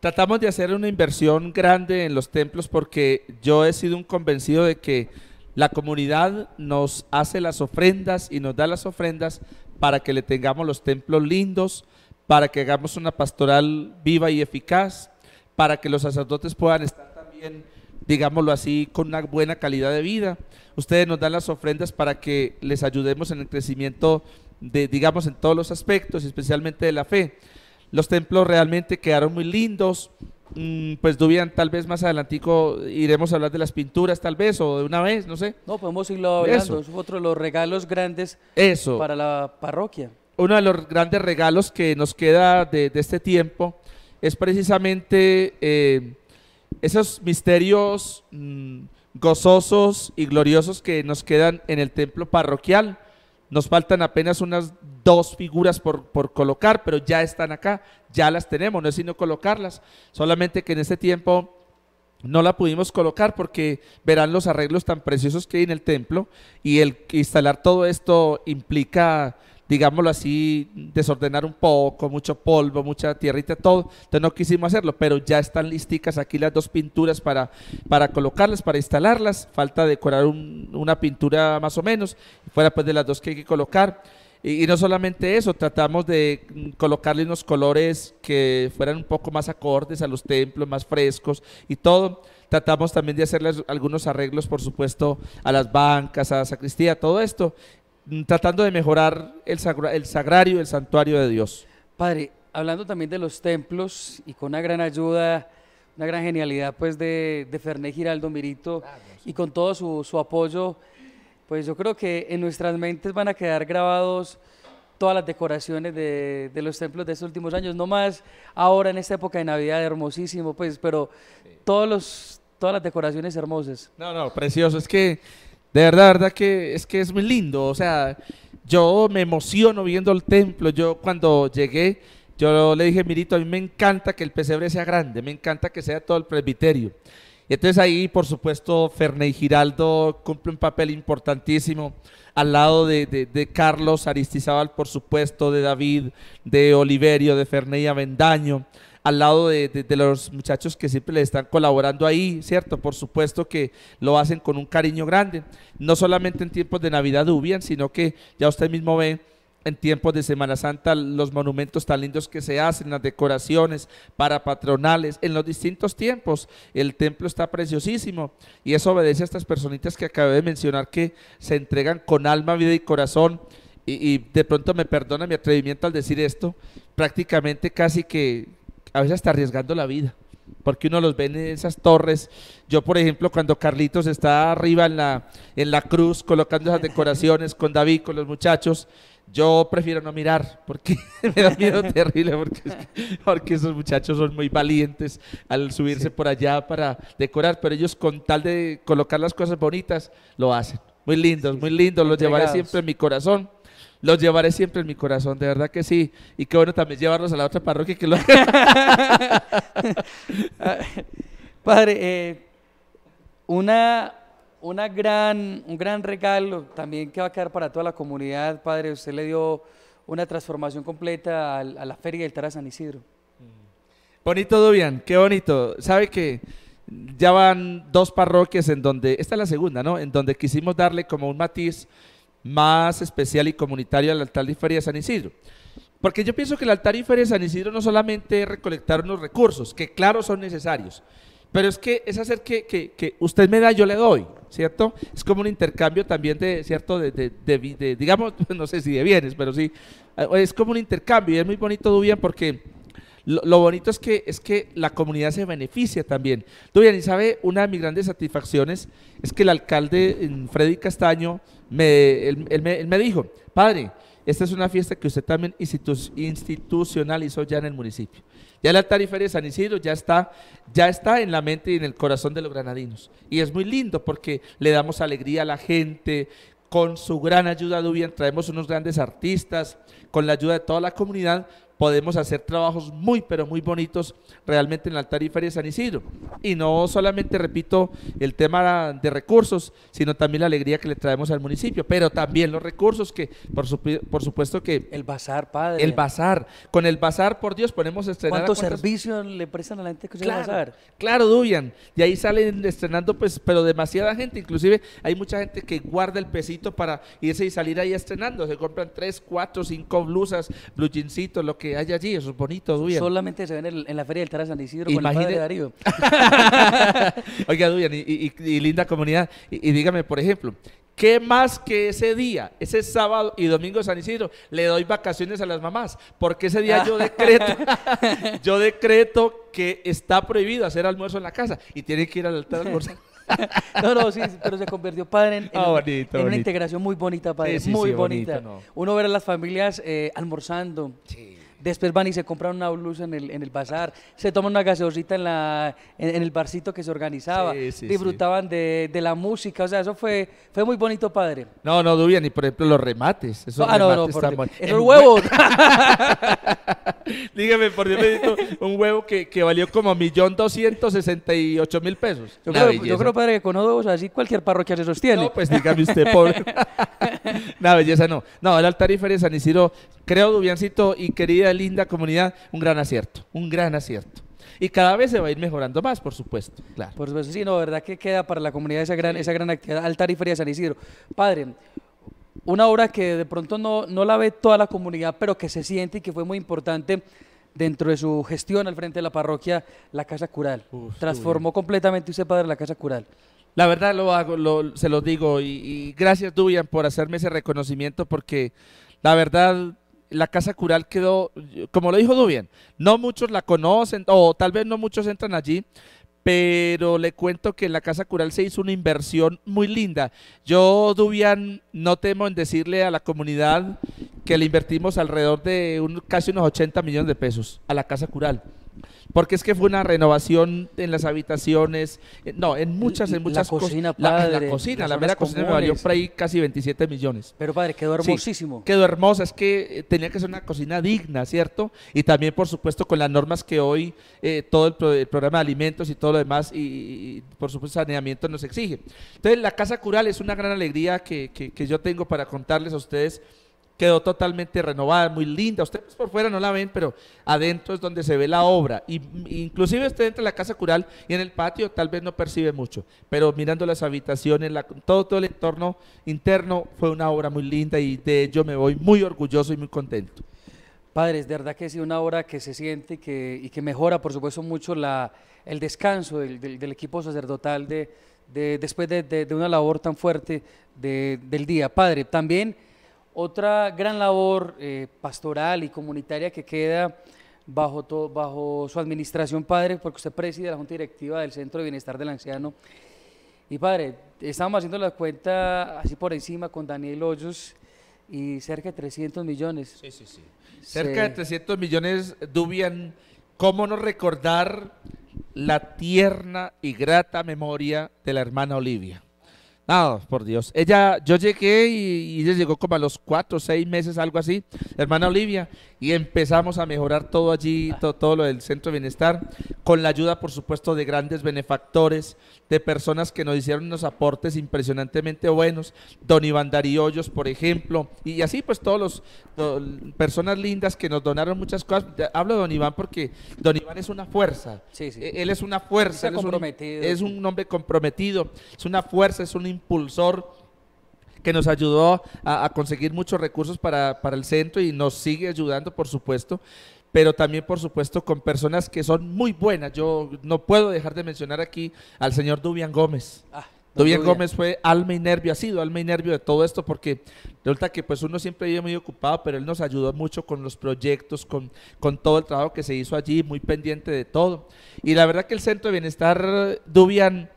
Tratamos de hacer una inversión grande en los templos porque yo he sido un convencido de que la comunidad nos hace las ofrendas y nos da las ofrendas para que le tengamos los templos lindos, para que hagamos una pastoral viva y eficaz, para que los sacerdotes puedan estar también, digámoslo así, con una buena calidad de vida. Ustedes nos dan las ofrendas para que les ayudemos en el crecimiento de, digamos, en todos los aspectos, especialmente de la fe. Los templos realmente quedaron muy lindos. Mm, pues Dubian, tal vez más adelantico iremos a hablar de las pinturas, tal vez, o de una vez, no sé.
No, podemos irlo hablando, Eso. es otro de los regalos grandes para la parroquia
uno de los grandes regalos que nos queda de, este tiempo es precisamente eh, esos misterios mm, gozosos y gloriosos que nos quedan en el templo parroquial. Nos faltan apenas unas dos figuras por, por, colocar, pero ya están acá, ya las tenemos, no es sino colocarlas. Solamente que en este tiempo no la pudimos colocar porque verán los arreglos tan preciosos que hay en el templo y el instalar todo esto implica digámoslo así, desordenar un poco, mucho polvo, mucha tierrita, todo. Entonces no quisimos hacerlo, pero ya están listicas aquí las dos pinturas para, para colocarlas, para instalarlas. Falta decorar una pintura más o menos, fuera pues de las dos que hay que colocar. Y, no solamente eso, tratamos de mm, colocarle unos colores que fueran un poco más acordes a los templos, más frescos y todo. Tratamos también de hacerles algunos arreglos, por supuesto, a las bancas, a la sacristía, todo esto. Mm,
tratando de mejorar el,
el sagrario, el santuario de Dios.
Padre, hablando también de los templos y con una gran ayuda, una gran genialidad pues de, de Ferné Giraldo Mirito y con todo su, apoyo, pues yo creo que en nuestras mentes van a quedar grabados todas las decoraciones de, los templos de estos últimos años, no más ahora en esta época de Navidad, hermosísimo pues, pero todos los, todas las decoraciones hermosas. No, no,
precioso, es que de verdad, verdad que es que es muy lindo. O sea, yo me emociono viendo el templo. Yo cuando llegué, yo le dije, Mirito, a mí me encanta que el pesebre sea grande, me encanta que sea todo el presbiterio. Y entonces ahí, por supuesto, Ferney Giraldo cumple un papel importantísimo al lado de, de Carlos Aristizábal, por supuesto, de David, de Oliverio, de Ferney Avendaño, al lado de, los muchachos que siempre le están colaborando ahí, ¿cierto? Por supuesto que lo hacen con un cariño grande, no solamente en tiempos de Navidad Ubian, sino que ya usted mismo ve en tiempos de Semana Santa los monumentos tan lindos que se hacen, las decoraciones para patronales, en los distintos tiempos. El templo está preciosísimo y eso obedece a estas personitas que acabé de mencionar que se entregan con alma, vida y corazón. y de pronto me perdona mi atrevimiento al decir esto, prácticamente casi que a veces está arriesgando la vida. Porque uno los ve en esas torres. Yo, por ejemplo, cuando Carlitos está arriba en la, en la cruz colocando esas decoraciones con David, con los muchachos, yo prefiero no mirar porque me da miedo terrible porque, porque, esos muchachos son muy valientes al subirse por allá para decorar, pero ellos con tal de colocar las cosas bonitas lo hacen. Muy lindos, muy lindos, los llevaré siempre en mi corazón los llevaré siempre en mi corazón, de verdad que sí. Y qué bueno también llevarlos a la otra parroquia que
Padre, eh, una, una gran, un gran regalo también que va a quedar para toda la comunidad, Padre, usted le dio una transformación completa a, la feria del Tara San Isidro.
Bonito, Dubian, qué bonito. ¿Sabe que ya van dos parroquias en donde, esta es la segunda, ¿no? En donde quisimos darle como un matiz más especial y comunitario al altar y feria de San Isidro. Porque yo pienso que el altar y feria de San Isidro no solamente es recolectar unos recursos, que claro son necesarios, pero es que es hacer que, usted me da, yo le doy, ¿cierto? Es como un intercambio también de, ¿cierto? De, digamos, no sé si de bienes, pero sí, es como un intercambio y es muy bonito, bien porque lo, bonito es que, es que la comunidad se beneficia también. Dubian, y sabe, una de mis grandes satisfacciones es que el alcalde Freddy Castaño me, me, dijo, padre, esta es una fiesta que usted también institucionalizó ya en el municipio. Ya la tarifaria de San Isidro ya está, ya está en la mente y en el corazón de los granadinos. Y es muy lindo porque le damos alegría a la gente, con su gran ayuda, Dubian, traemos unos grandes artistas, con la ayuda de toda la comunidad, podemos hacer trabajos muy, pero muy bonitos realmente en la altar y de San Isidro. Y no solamente, repito, el tema de recursos, sino también la alegría que le traemos al municipio, pero también los recursos que, por, supuesto que... El bazar, padre. El bazar. Con el bazar, por Dios, ponemos estrenando estrenar... ¿Cuántos servicios le prestan a la gente que claro, a bazar? Claro, Dubian. Y ahí salen estrenando, pues, pero demasiada gente. Inclusive hay mucha gente que guarda el pesito para irse y salir ahí estrenando. Se compran tres, cuatro, cinco blusas, blue lo que que hay allí, es bonito, Duyan. Solamente
se ven en, la feria del de San Isidro con el padre Darío.
Oiga, Duyan y, linda comunidad. Y, dígame, por ejemplo, ¿Qué más que ese día, ese sábado y domingo de San Isidro, le doy vacaciones a las mamás? Porque ese día yo decreto, yo decreto que está prohibido hacer almuerzo en la casa y tiene que ir al altar a almorzar.
no, no, sí, pero se convirtió padre en, ah, una integración muy bonita, para sí, muy bonita. Uno ver a las familias eh, almorzando. Sí después van y se compran una blusa en el, en el bazar, se toman una gaseosita en, la, en, el barcito que se organizaba, disfrutaban De, de, la música, o sea, eso fue, fue muy bonito, padre.
No, no, Dubian, y por ejemplo los remates, esos ah, remates no, no, están Esos huevos. Dígame, por Dios, mío un huevo que, que valió como 1.268.000 pesos. Yo creo, padre, que con huevos así cualquier parroquia se sostiene. No, pues dígame usted, pobre. no, belleza no. No, el altar de San Isidro, creo, Dubiancito y querida linda comunidad, un
gran acierto, un gran acierto. Y cada vez se va a ir mejorando más, por supuesto. Claro. Por supuesto, sí, no, verdad que queda para la comunidad esa gran, esa gran actividad, altar y feria de San Isidro. Padre, una obra que de pronto no, no la ve toda la comunidad, pero que se siente y que fue muy importante dentro de su gestión al frente de la parroquia, la Casa Cural. Transformó completamente usted, padre, la Casa Cural. La verdad lo hago, lo, se lo digo y, gracias, Duyan, por hacerme ese
reconocimiento porque la verdad la Casa Cural quedó, como lo dijo Dubian, no muchos la conocen, o tal vez no muchos entran allí, pero le cuento que en la Casa Cural se hizo una inversión muy linda. Yo, Dubian, no temo en decirle a la comunidad que le invertimos alrededor de casi unos 80 millones de pesos a la Casa Cural porque es que fue una renovación en las habitaciones, eh, no, en muchas, en muchas cosas. La cocina, la, cocina, la mera cocina me valió por ahí casi 27 millones. Pero padre, quedó hermosísimo. quedó hermosa, es que eh, tenía que ser una cocina digna, ¿cierto? Y también, por supuesto, con las normas que hoy eh, todo el, programa de alimentos y todo lo demás, y, por supuesto saneamiento nos exige. Entonces, la Casa Cural es una gran alegría que, que yo tengo para contarles a ustedes quedó totalmente renovada, muy linda. Ustedes por fuera no la ven, pero adentro es donde se ve la obra. Y, inclusive usted entra en la casa cural y en el patio tal vez no percibe mucho, pero mirando las habitaciones, todo, todo el entorno interno fue una obra muy linda y de ello me voy muy orgulloso y muy contento.
Padres, de verdad que es una obra que se siente y que, y que mejora, por supuesto, mucho la, el descanso del, equipo sacerdotal de, después de, una labor tan fuerte del día. Padre, también otra gran labor eh, pastoral y comunitaria que queda bajo, bajo su administración, padre, porque usted preside la Junta Directiva del Centro de Bienestar del Anciano. Y padre, estábamos haciendo la cuenta así por encima con Daniel Hoyos y cerca de 300 millones. Sí, sí, sí. Cerca de
300 millones, Dubian, ¿cómo no recordar la tierna y grata memoria de la hermana Olivia? Ah, por Dios. Ella, yo llegué y, llegó como a los cuatro, seis meses, algo así, hermana Olivia, y empezamos a mejorar todo allí, todo lo del centro de bienestar, con la ayuda, por supuesto, de grandes benefactores, de personas que nos hicieron unos aportes impresionantemente buenos, don Iván Dariollos, por ejemplo, y así pues todos los personas lindas que nos donaron muchas cosas. Hablo de don Iván porque don Iván es una fuerza. Sí, e-, Él es una fuerza. es, un, es un hombre comprometido, es una fuerza, es un impulsor que nos ayudó a, conseguir muchos recursos para, el centro y nos sigue ayudando, por supuesto pero también, por supuesto, con personas que son muy buenas. Yo no puedo dejar de mencionar aquí al señor Dubian Gómez. Ah, Dubian, Gómez fue alma y nervio, ha sido alma y nervio de todo esto, porque resulta que pues uno siempre vive muy ocupado, pero él nos ayudó mucho con los proyectos, con, con todo el trabajo que se hizo allí, muy pendiente de todo. Y la verdad que el Centro de Bienestar Dubian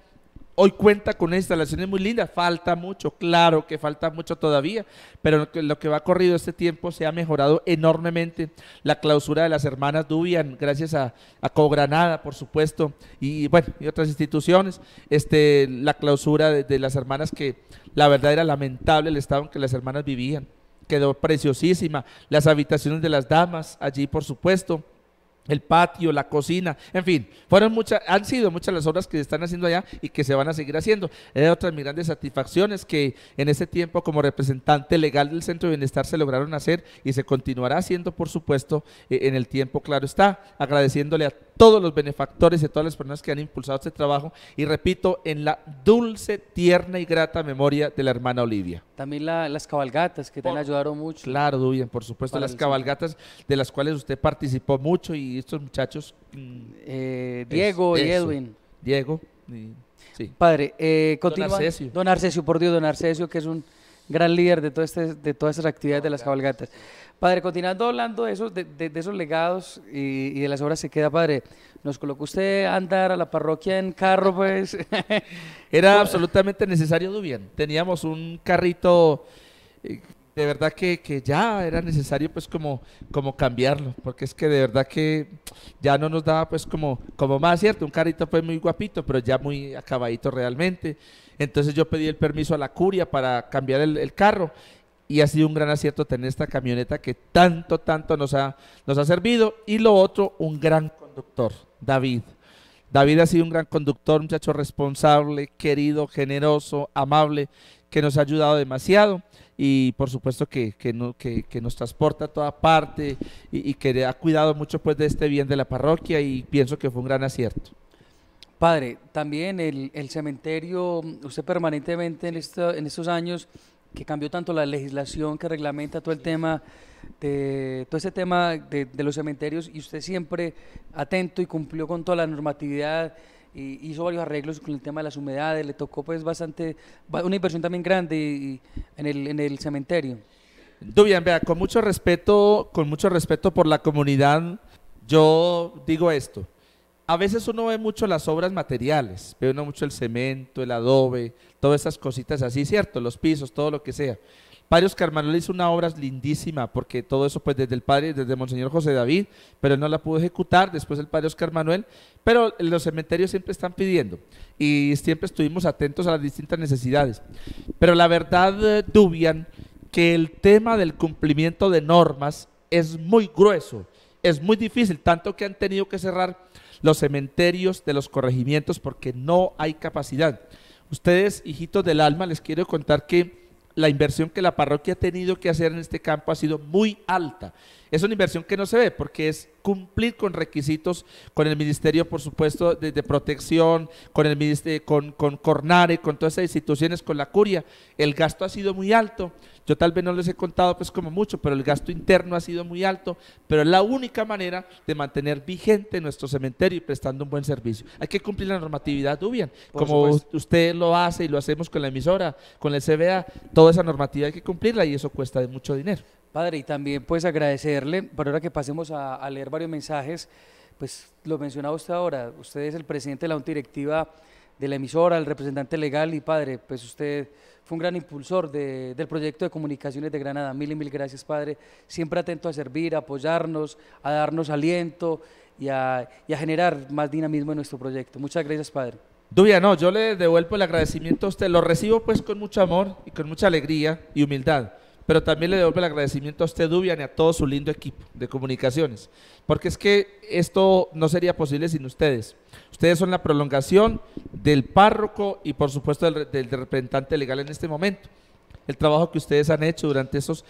Hoy cuenta con instalaciones muy lindas. Falta mucho, claro que falta mucho todavía, pero lo que va corrido este tiempo se ha mejorado enormemente. La clausura de las hermanas Dubian, gracias a, a Cogranada, por supuesto, y bueno, y otras instituciones. Este, la clausura de las hermanas que la verdad era lamentable el estado en que las hermanas vivían. Quedó preciosísima. Las habitaciones de las damas, allí por supuesto el patio, la cocina, en fin, fueron muchas, han sido muchas las obras que se están haciendo allá y que se van a seguir haciendo. Es otra de mis grandes satisfacciones que en este tiempo como representante legal del Centro de Bienestar se lograron hacer y se continuará haciendo, por supuesto, eh, en el tiempo, claro está, agradeciéndole a todos los benefactores y a todas las personas que han impulsado este trabajo y repito, en la dulce, tierna y grata memoria de la hermana Olivia. También las cabalgatas que te ayudaron han ayudado mucho. Claro, Duyan, por supuesto, las cabalgatas de las cuales usted participó mucho y estos muchachos. Mm, eh, Diego y Edwin. Diego.
sí. Padre, eh, Don Arcesio. don Arcesio. por Dios, don Arcesio, que es un gran líder de, este, de todas estas actividades de las cabalgatas. Padre, continuando hablando de esos, de, esos legados y, de las obras se queda, padre, nos colocó usted a andar a la parroquia en carro, pues. Era absolutamente necesario, bien. Teníamos un carrito eh,
de verdad que, ya era necesario pues como, como cambiarlo, porque es que de verdad que ya no nos daba pues como, como más, ¿cierto? Un carrito fue muy guapito, pero ya muy acabadito realmente. Entonces yo pedí el permiso a la curia para cambiar el, carro y ha sido un gran acierto tener esta camioneta que tanto, tanto nos ha, nos ha servido. Y lo otro, un gran conductor, David. David ha sido un gran conductor, muchacho responsable, querido, generoso, amable, que nos ha ayudado demasiado y por supuesto que, nos transporta a toda parte y, que ha cuidado mucho pues de este bien de la parroquia y pienso que fue un gran acierto.
Padre, también el, cementerio, usted permanentemente en, esto, en estos años que cambió tanto la legislación que reglamenta todo el tema de todo ese tema de, de los cementerios y usted siempre atento y cumplió con toda la normatividad y hizo varios arreglos con el tema de las humedades, le tocó pues bastante, una inversión también grande en, el, en el cementerio. Dubian,
con mucho respeto, con mucho respeto por la comunidad, yo digo esto. A veces uno ve mucho las obras materiales, ve uno mucho el cemento, el adobe, todas esas cositas así, ¿cierto? Los pisos, todo lo que sea. Padre Oscar Manuel hizo una obra lindísima, porque todo eso pues desde el padre, desde Monseñor José David, pero él no la pudo ejecutar, después el padre Oscar Manuel, pero los cementerios siempre están pidiendo y siempre estuvimos atentos a las distintas necesidades. Pero la verdad, eh, Dubian, que el tema del cumplimiento de normas es muy grueso, es muy difícil, tanto que han tenido que cerrar los cementerios de los corregimientos porque no hay capacidad. Ustedes, hijitos del alma, les quiero contar que la inversión que la parroquia ha tenido que hacer en este campo ha sido muy alta es una inversión que no se ve porque es cumplir con requisitos, con el Ministerio, por supuesto, de, protección, con el con, Cornare, con todas esas instituciones, con la curia. El gasto ha sido muy alto. Yo tal vez no les he contado pues como mucho, pero el gasto interno ha sido muy alto. Pero es la única manera de mantener vigente nuestro cementerio y prestando un buen servicio. Hay que cumplir la normatividad Dubian, como usted lo hace y lo hacemos con la emisora, con el CBA, toda esa normativa hay que cumplirla y eso cuesta mucho dinero.
Padre, y también pues agradecerle, por ahora que pasemos a, leer varios mensajes, pues lo mencionaba usted ahora, usted es el presidente de la directiva de la emisora, el representante legal y padre, pues usted fue un gran impulsor del proyecto de comunicaciones de Granada. Mil y mil gracias, padre. Siempre atento a servir, a apoyarnos, a darnos aliento y a, y a generar más dinamismo en nuestro proyecto. Muchas gracias, padre.
Dubia, no, yo le devuelvo el agradecimiento a usted. Lo recibo pues con mucho amor y con mucha alegría y humildad pero también le devuelvo el agradecimiento a usted, Dubian, y a todo su lindo equipo de comunicaciones, porque es que esto no sería posible sin ustedes. Ustedes son la prolongación del párroco y, por supuesto, del, representante legal en este momento. El trabajo que ustedes han hecho durante esos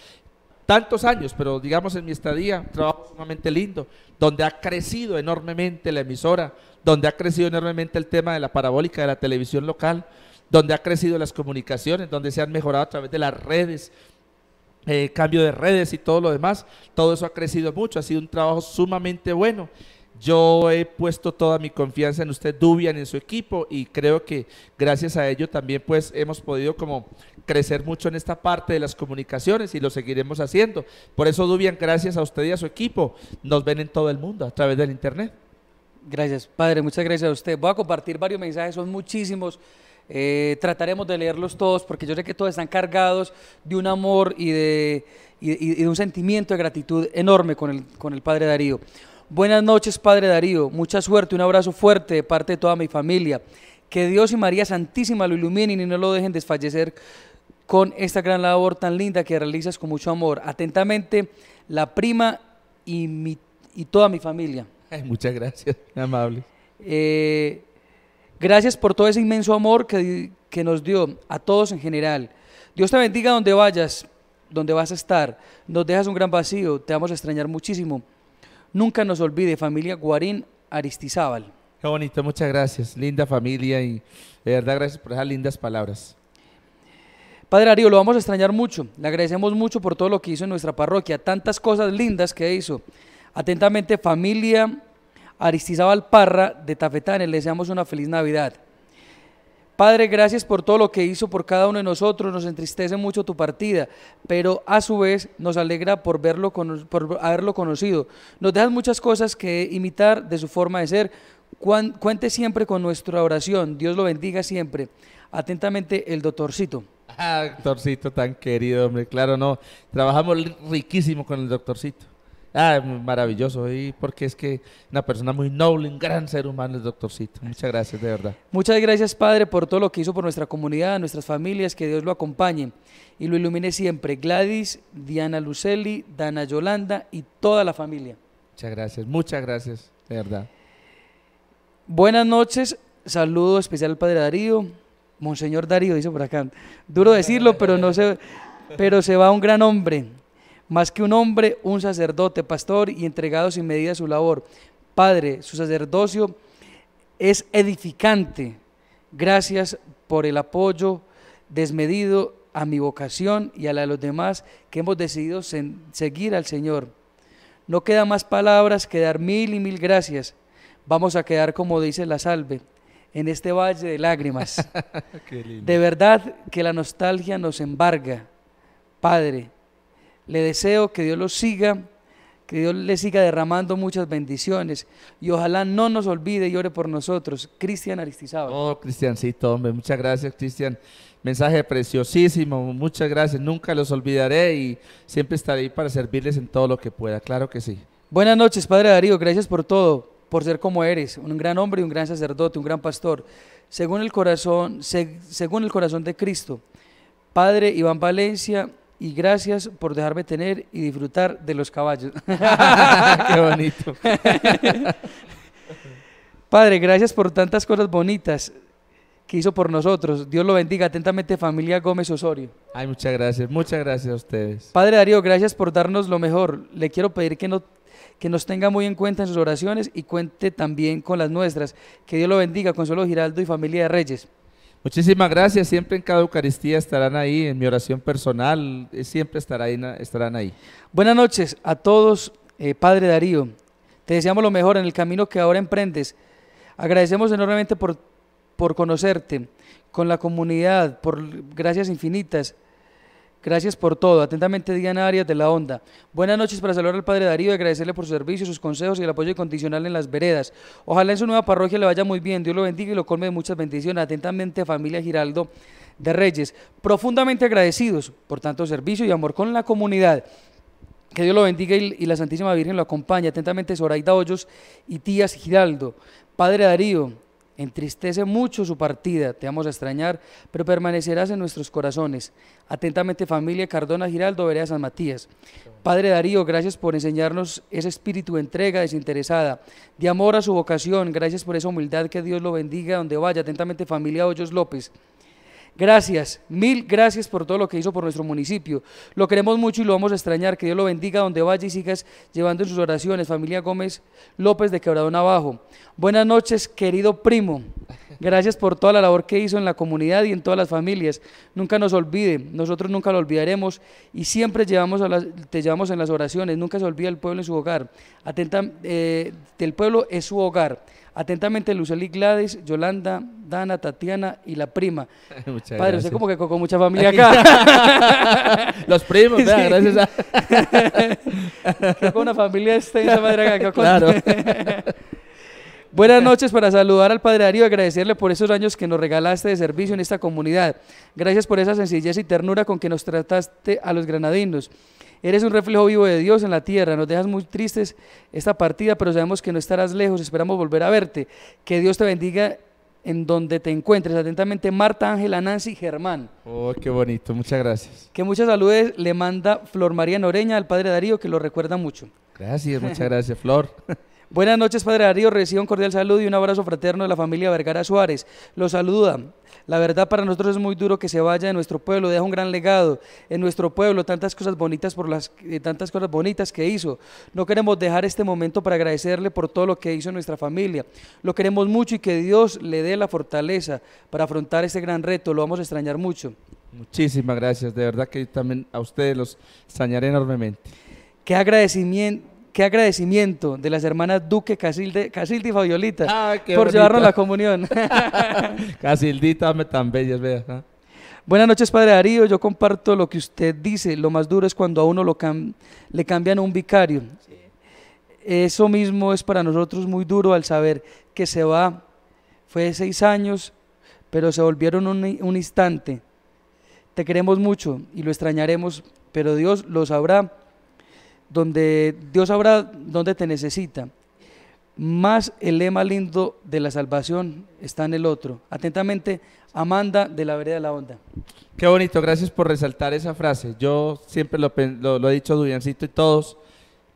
tantos años, pero digamos en mi estadía, un trabajo sumamente lindo, donde ha crecido enormemente la emisora, donde ha crecido enormemente el tema de la parabólica de la televisión local, donde ha crecido las comunicaciones, donde se han mejorado a través de las redes, eh, cambio de redes y todo lo demás. Todo eso ha crecido mucho, ha sido un trabajo sumamente bueno. Yo he puesto toda mi confianza en usted, Dubian, en su equipo y creo que gracias a ello también pues hemos podido como crecer mucho en esta parte de las comunicaciones y lo seguiremos haciendo. Por eso, Dubian, gracias a usted y a su equipo, nos ven en todo el mundo a través del Internet.
Gracias, padre, muchas gracias a usted. Voy a compartir varios mensajes, son muchísimos. Eh, trataremos de leerlos todos porque yo sé que todos están cargados de un amor y de, un sentimiento de gratitud enorme con el, con el Padre Darío. Buenas noches, Padre Darío. Mucha suerte, un abrazo fuerte de parte de toda mi familia. Que Dios y María Santísima lo iluminen y no lo dejen desfallecer con esta gran labor tan linda que realizas con mucho amor. Atentamente, la prima y, y toda mi familia. muchas gracias, amable. Eh, Gracias por todo ese inmenso amor que, nos dio a todos en general. Dios te bendiga donde vayas, donde vas a estar. Nos dejas un gran vacío, te vamos a extrañar muchísimo. Nunca nos olvide, familia Guarín Aristizábal. Qué bonito, muchas gracias. Linda familia y de verdad gracias por esas lindas palabras. Padre Arío, lo vamos a extrañar mucho. Le agradecemos mucho por todo lo que hizo en nuestra parroquia, tantas cosas lindas que hizo. Atentamente, familia Aristizábal Parra de Tafetanes. Le deseamos una feliz Navidad. Padre, gracias por todo lo que hizo por cada uno de nosotros. Nos entristece mucho tu partida, pero a su vez nos alegra por, verlo, por haberlo conocido. Nos dejas muchas cosas que imitar de su forma de ser. Cuente siempre con nuestra oración. Dios lo bendiga siempre. Atentamente, el doctorcito. Ah,
doctorcito tan querido, hombre. Claro, no. Trabajamos riquísimo con el doctorcito. Ah, maravilloso. Y porque es que una persona muy noble, un gran ser humano el doctorcito. Muchas gracias, de verdad.
Muchas gracias, Padre, por todo lo que hizo por nuestra comunidad, nuestras familias. Que Dios lo acompañe y lo ilumine siempre. Gladys, Diana Lucelli, Dana Yolanda y toda la familia. Muchas gracias, muchas gracias, de verdad. Buenas noches. Saludo especial al Padre Darío. Monseñor Darío, dice por acá. Duro decirlo, pero no se, pero se va un gran hombre. Más que un hombre, un sacerdote, pastor y entregado sin medida a su labor. Padre, su sacerdocio es edificante. Gracias por el apoyo desmedido a mi vocación y a la de los demás que hemos decidido seguir al Señor. No queda más palabras que dar mil y mil gracias. Vamos a quedar como dice la salve, en este valle de lágrimas. de verdad que la nostalgia nos embarga. Padre, le deseo que Dios los siga, que Dios le siga derramando muchas bendiciones y ojalá no nos olvide y ore por nosotros. Cristian Aristizábal.
Oh, todo hombre, muchas gracias, Cristian. Mensaje preciosísimo, muchas gracias. Nunca los olvidaré y
siempre estaré ahí para servirles en todo lo que pueda, claro que sí. Buenas noches, Padre Darío, gracias por todo, por ser como eres, un gran hombre, un gran sacerdote, un gran pastor, según el corazón, según el corazón de Cristo. Padre Iván Valencia, y gracias por dejarme tener y disfrutar de los caballos. Qué bonito. Padre, gracias por tantas cosas bonitas que hizo por nosotros. Dios lo bendiga atentamente, familia Gómez Osorio. Ay, muchas gracias, muchas gracias a ustedes. Padre Darío, gracias por darnos lo mejor. Le quiero pedir que, no, que nos tenga muy en cuenta en sus oraciones y cuente también con las nuestras. Que Dios lo bendiga, Consuelo Giraldo y familia de Reyes. Muchísimas gracias.
Siempre en cada Eucaristía estarán ahí, en mi oración personal, eh, siempre estarán
ahí. Estarán ahí. Buenas noches a todos, eh, Padre Darío. Te deseamos lo mejor en el camino que ahora emprendes. Agradecemos enormemente por, por conocerte, con la comunidad, por gracias infinitas. Gracias por todo. Atentamente, Diana Arias de la Onda. Buenas noches para saludar al Padre Darío y agradecerle por su servicio, sus consejos y el apoyo incondicional en las veredas. Ojalá en su nueva parroquia le vaya muy bien. Dios lo bendiga y lo colme de muchas bendiciones. Atentamente, familia Giraldo de Reyes. Profundamente agradecidos por tanto servicio y amor con la comunidad. Que Dios lo bendiga y la Santísima Virgen lo acompañe. Atentamente, Zoraida Hoyos y Tías Giraldo. Padre Darío, Entristece mucho su partida, te vamos a extrañar, pero permanecerás en nuestros corazones. Atentamente familia Cardona Giraldo, Vereda San Matías. Padre Darío, gracias por enseñarnos ese espíritu de entrega desinteresada, de amor a su vocación, gracias por esa humildad, que Dios lo bendiga donde vaya. Atentamente familia Hoyos López. Gracias, mil gracias por todo lo que hizo por nuestro municipio. Lo queremos mucho y lo vamos a extrañar. Que Dios lo bendiga donde vaya y sigas llevando en sus oraciones. Familia Gómez López de Quebradón Abajo. Buenas noches, querido primo. Gracias por toda la labor que hizo en la comunidad y en todas las familias. Nunca nos olvide, nosotros nunca lo olvidaremos y siempre llevamos a las, te llevamos en las oraciones. Nunca se olvida el pueblo en su hogar. Eh, el pueblo es su hogar. Atentamente, Lucely Gladys, Yolanda, Dana, Tatiana y la prima. Padre, usted como que coco mucha familia acá. Los primos, gracias a... una familia extensa, madre, acá. Claro. Buenas noches para saludar al Padre Darío y agradecerle por esos años que nos regalaste de servicio en esta comunidad. Gracias por esa sencillez y ternura con que nos trataste a los granadinos. Eres un reflejo vivo de Dios en la tierra. Nos dejas muy tristes esta partida, pero sabemos que no estarás lejos. Esperamos volver a verte. Que Dios te bendiga en donde te encuentres. Atentamente, Marta, Ángela, Nancy, Germán.
Oh, qué bonito. Muchas gracias.
Que muchas saludes le manda Flor María Noreña al Padre Darío, que lo recuerda mucho. Gracias, muchas gracias, Flor. Buenas noches, Padre Darío. Recibo un cordial saludo y un abrazo fraterno de la familia Vergara Suárez. Los saluda. La verdad para nosotros es muy duro que se vaya de nuestro pueblo, deja un gran legado en nuestro pueblo, tantas cosas bonitas por las eh, tantas cosas bonitas que hizo. No queremos dejar este momento para agradecerle por todo lo que hizo en nuestra familia. Lo queremos mucho y que Dios le dé la fortaleza para afrontar este gran reto. Lo vamos a extrañar mucho. Muchísimas gracias, de verdad que también a ustedes los extrañaré enormemente. Qué agradecimiento qué agradecimiento de las hermanas Duque, Casilde, y Fabiolita ah, por llevarnos la comunión. Casildita, tan bellas, vea. Buenas noches, Padre Darío. Yo comparto lo que usted dice. Lo más duro es cuando a uno lo le cambian un vicario. Eso mismo es para nosotros muy duro al saber que se va. Fue seis años, pero se volvieron un, un instante. Te queremos mucho y lo extrañaremos, pero Dios lo sabrá donde Dios habrá donde te necesita. Más el lema lindo de la salvación está en el otro. Atentamente, Amanda de la Vereda de la Onda. Qué bonito, gracias por resaltar esa frase. Yo siempre lo,
he dicho, Duyancito y todos.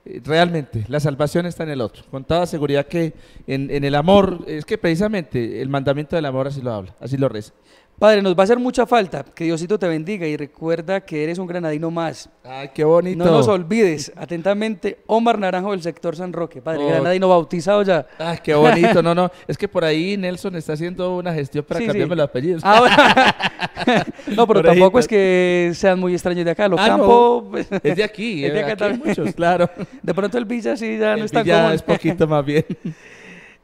Eh, realmente, la salvación está en el otro. Con toda seguridad que en, el amor, es que precisamente el mandamiento del amor así lo habla, así lo reza.
Padre, nos va a hacer mucha falta. Que Diosito te bendiga y recuerda que eres un granadino más. Ay, qué bonito. No nos olvides. Atentamente, Omar Naranjo del sector San Roque. Padre, oh. granadino bautizado ya. Ay, qué bonito. No, no. Es que por ahí Nelson está haciendo una gestión para cambiarme los apellidos.
Ahora no, pero tampoco es
que sean muy extraños de acá. Los ah, campos. Pues. Es de aquí. Es de eh, acá Muchos, claro. De pronto el Villa sí ya no está Villa Ya es poquito más bien.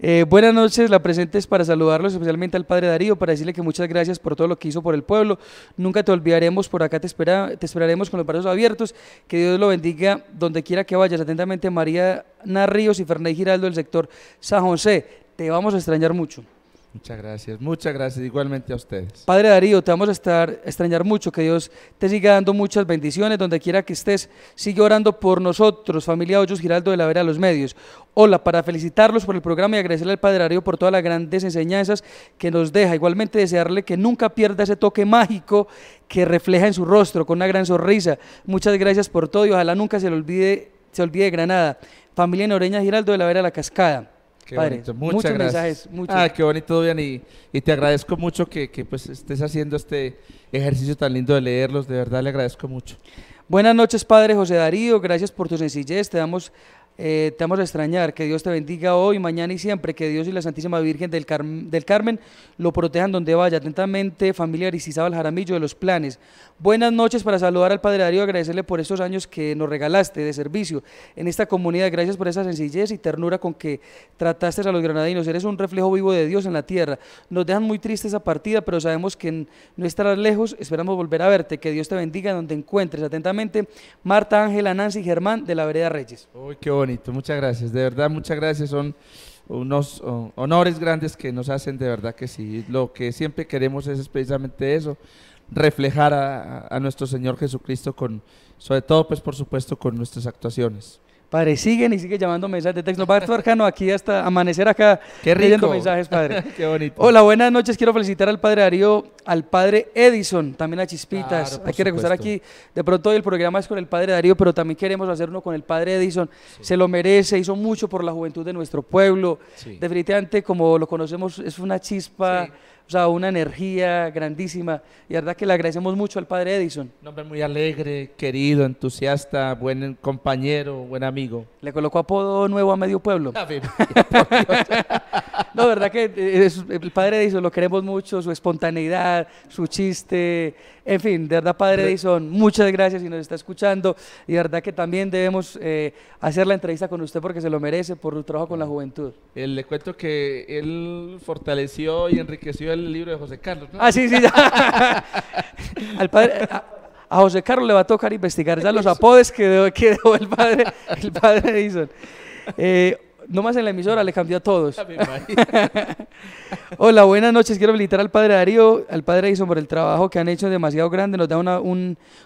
Eh, buenas noches, la presente es para saludarlos, especialmente al padre Darío, para decirle que muchas gracias por todo lo que hizo por el pueblo. Nunca te olvidaremos, por acá te, espera, te esperaremos con los brazos abiertos. Que Dios lo bendiga donde quiera que vayas. Atentamente, María Narrios y Fernández Giraldo del sector San José. Te vamos a extrañar mucho. Muchas gracias, muchas gracias igualmente a ustedes. Padre Darío, te vamos a estar extrañar mucho, que Dios te siga dando muchas bendiciones, donde quiera que estés, sigue orando por nosotros, familia Hoyos Giraldo de la Vera los Medios. Hola, para felicitarlos por el programa y agradecerle al Padre Darío por todas las grandes enseñanzas que nos deja. Igualmente desearle que nunca pierda ese toque mágico que refleja en su rostro con una gran sonrisa. Muchas gracias por todo y ojalá nunca se le olvide, se olvide Granada. Familia Noreña Giraldo de la Vera la Cascada. Qué Padre, Muchas gracias. Ah, qué
bonito, bien, Y, te agradezco mucho que, pues
estés haciendo este ejercicio tan lindo de leerlos. De verdad, le agradezco mucho. Buenas noches, Padre José Darío. Gracias por tu sencillez. Te damos eh, te vamos a extrañar. Que Dios te bendiga hoy, mañana y siempre. Que Dios y la Santísima Virgen del, del Carmen lo protejan donde vaya. Atentamente, familia el Jaramillo de los Planes. Buenas noches para saludar al Padre Darío, agradecerle por estos años que nos regalaste de servicio en esta comunidad. Gracias por esa sencillez y ternura con que trataste a los granadinos. Eres un reflejo vivo de Dios en la tierra. Nos dejan muy triste esa partida, pero sabemos que no estarás lejos. Esperamos volver a verte. Que Dios te bendiga donde encuentres. Atentamente, Marta, Ángela, Nancy, Germán de la Vereda Reyes.
qué muchas gracias. De verdad, muchas gracias. Son unos honores grandes que nos hacen, de verdad que sí. Lo que siempre queremos es precisamente eso, reflejar a, a nuestro Señor Jesucristo con, sobre todo, pues por supuesto, con nuestras actuaciones.
Padre, siguen y sigue llamando mensajes de texto. Padre a aquí hasta amanecer acá Qué rico. leyendo mensajes, padre. Qué bonito. Hola, buenas noches. Quiero felicitar al padre Darío, al padre Edison, también a Chispitas. Hay que recusar aquí. De pronto hoy el programa es con el padre Darío, pero también queremos hacer uno con el padre Edison. Se lo merece, hizo mucho por la juventud de nuestro pueblo. Definitivamente, como lo conocemos, es una chispa o sea, una energía grandísima. Y la verdad que le agradecemos mucho al padre Edison.
Un hombre muy alegre, querido, entusiasta,
buen compañero, buen amigo. Le colocó apodo nuevo a medio pueblo. No, verdad que eh, el padre Edison lo queremos mucho, su espontaneidad, su chiste, en fin, de verdad, padre Edison, muchas gracias si nos está escuchando y de verdad que también debemos eh, hacer la entrevista con usted porque se lo merece por su trabajo con la juventud.
le cuento que él fortaleció y enriqueció el libro de José Carlos. Ah, sí, sí. padre... A,
José Carlos le va a tocar investigar ya los apodes que, el padre, el padre Edison. Eh, no más en la emisora le cambió a todos. Hola, buenas noches. Quiero felicitar al padre Darío, al padre Edison por el trabajo que han hecho demasiado grande. Nos da un,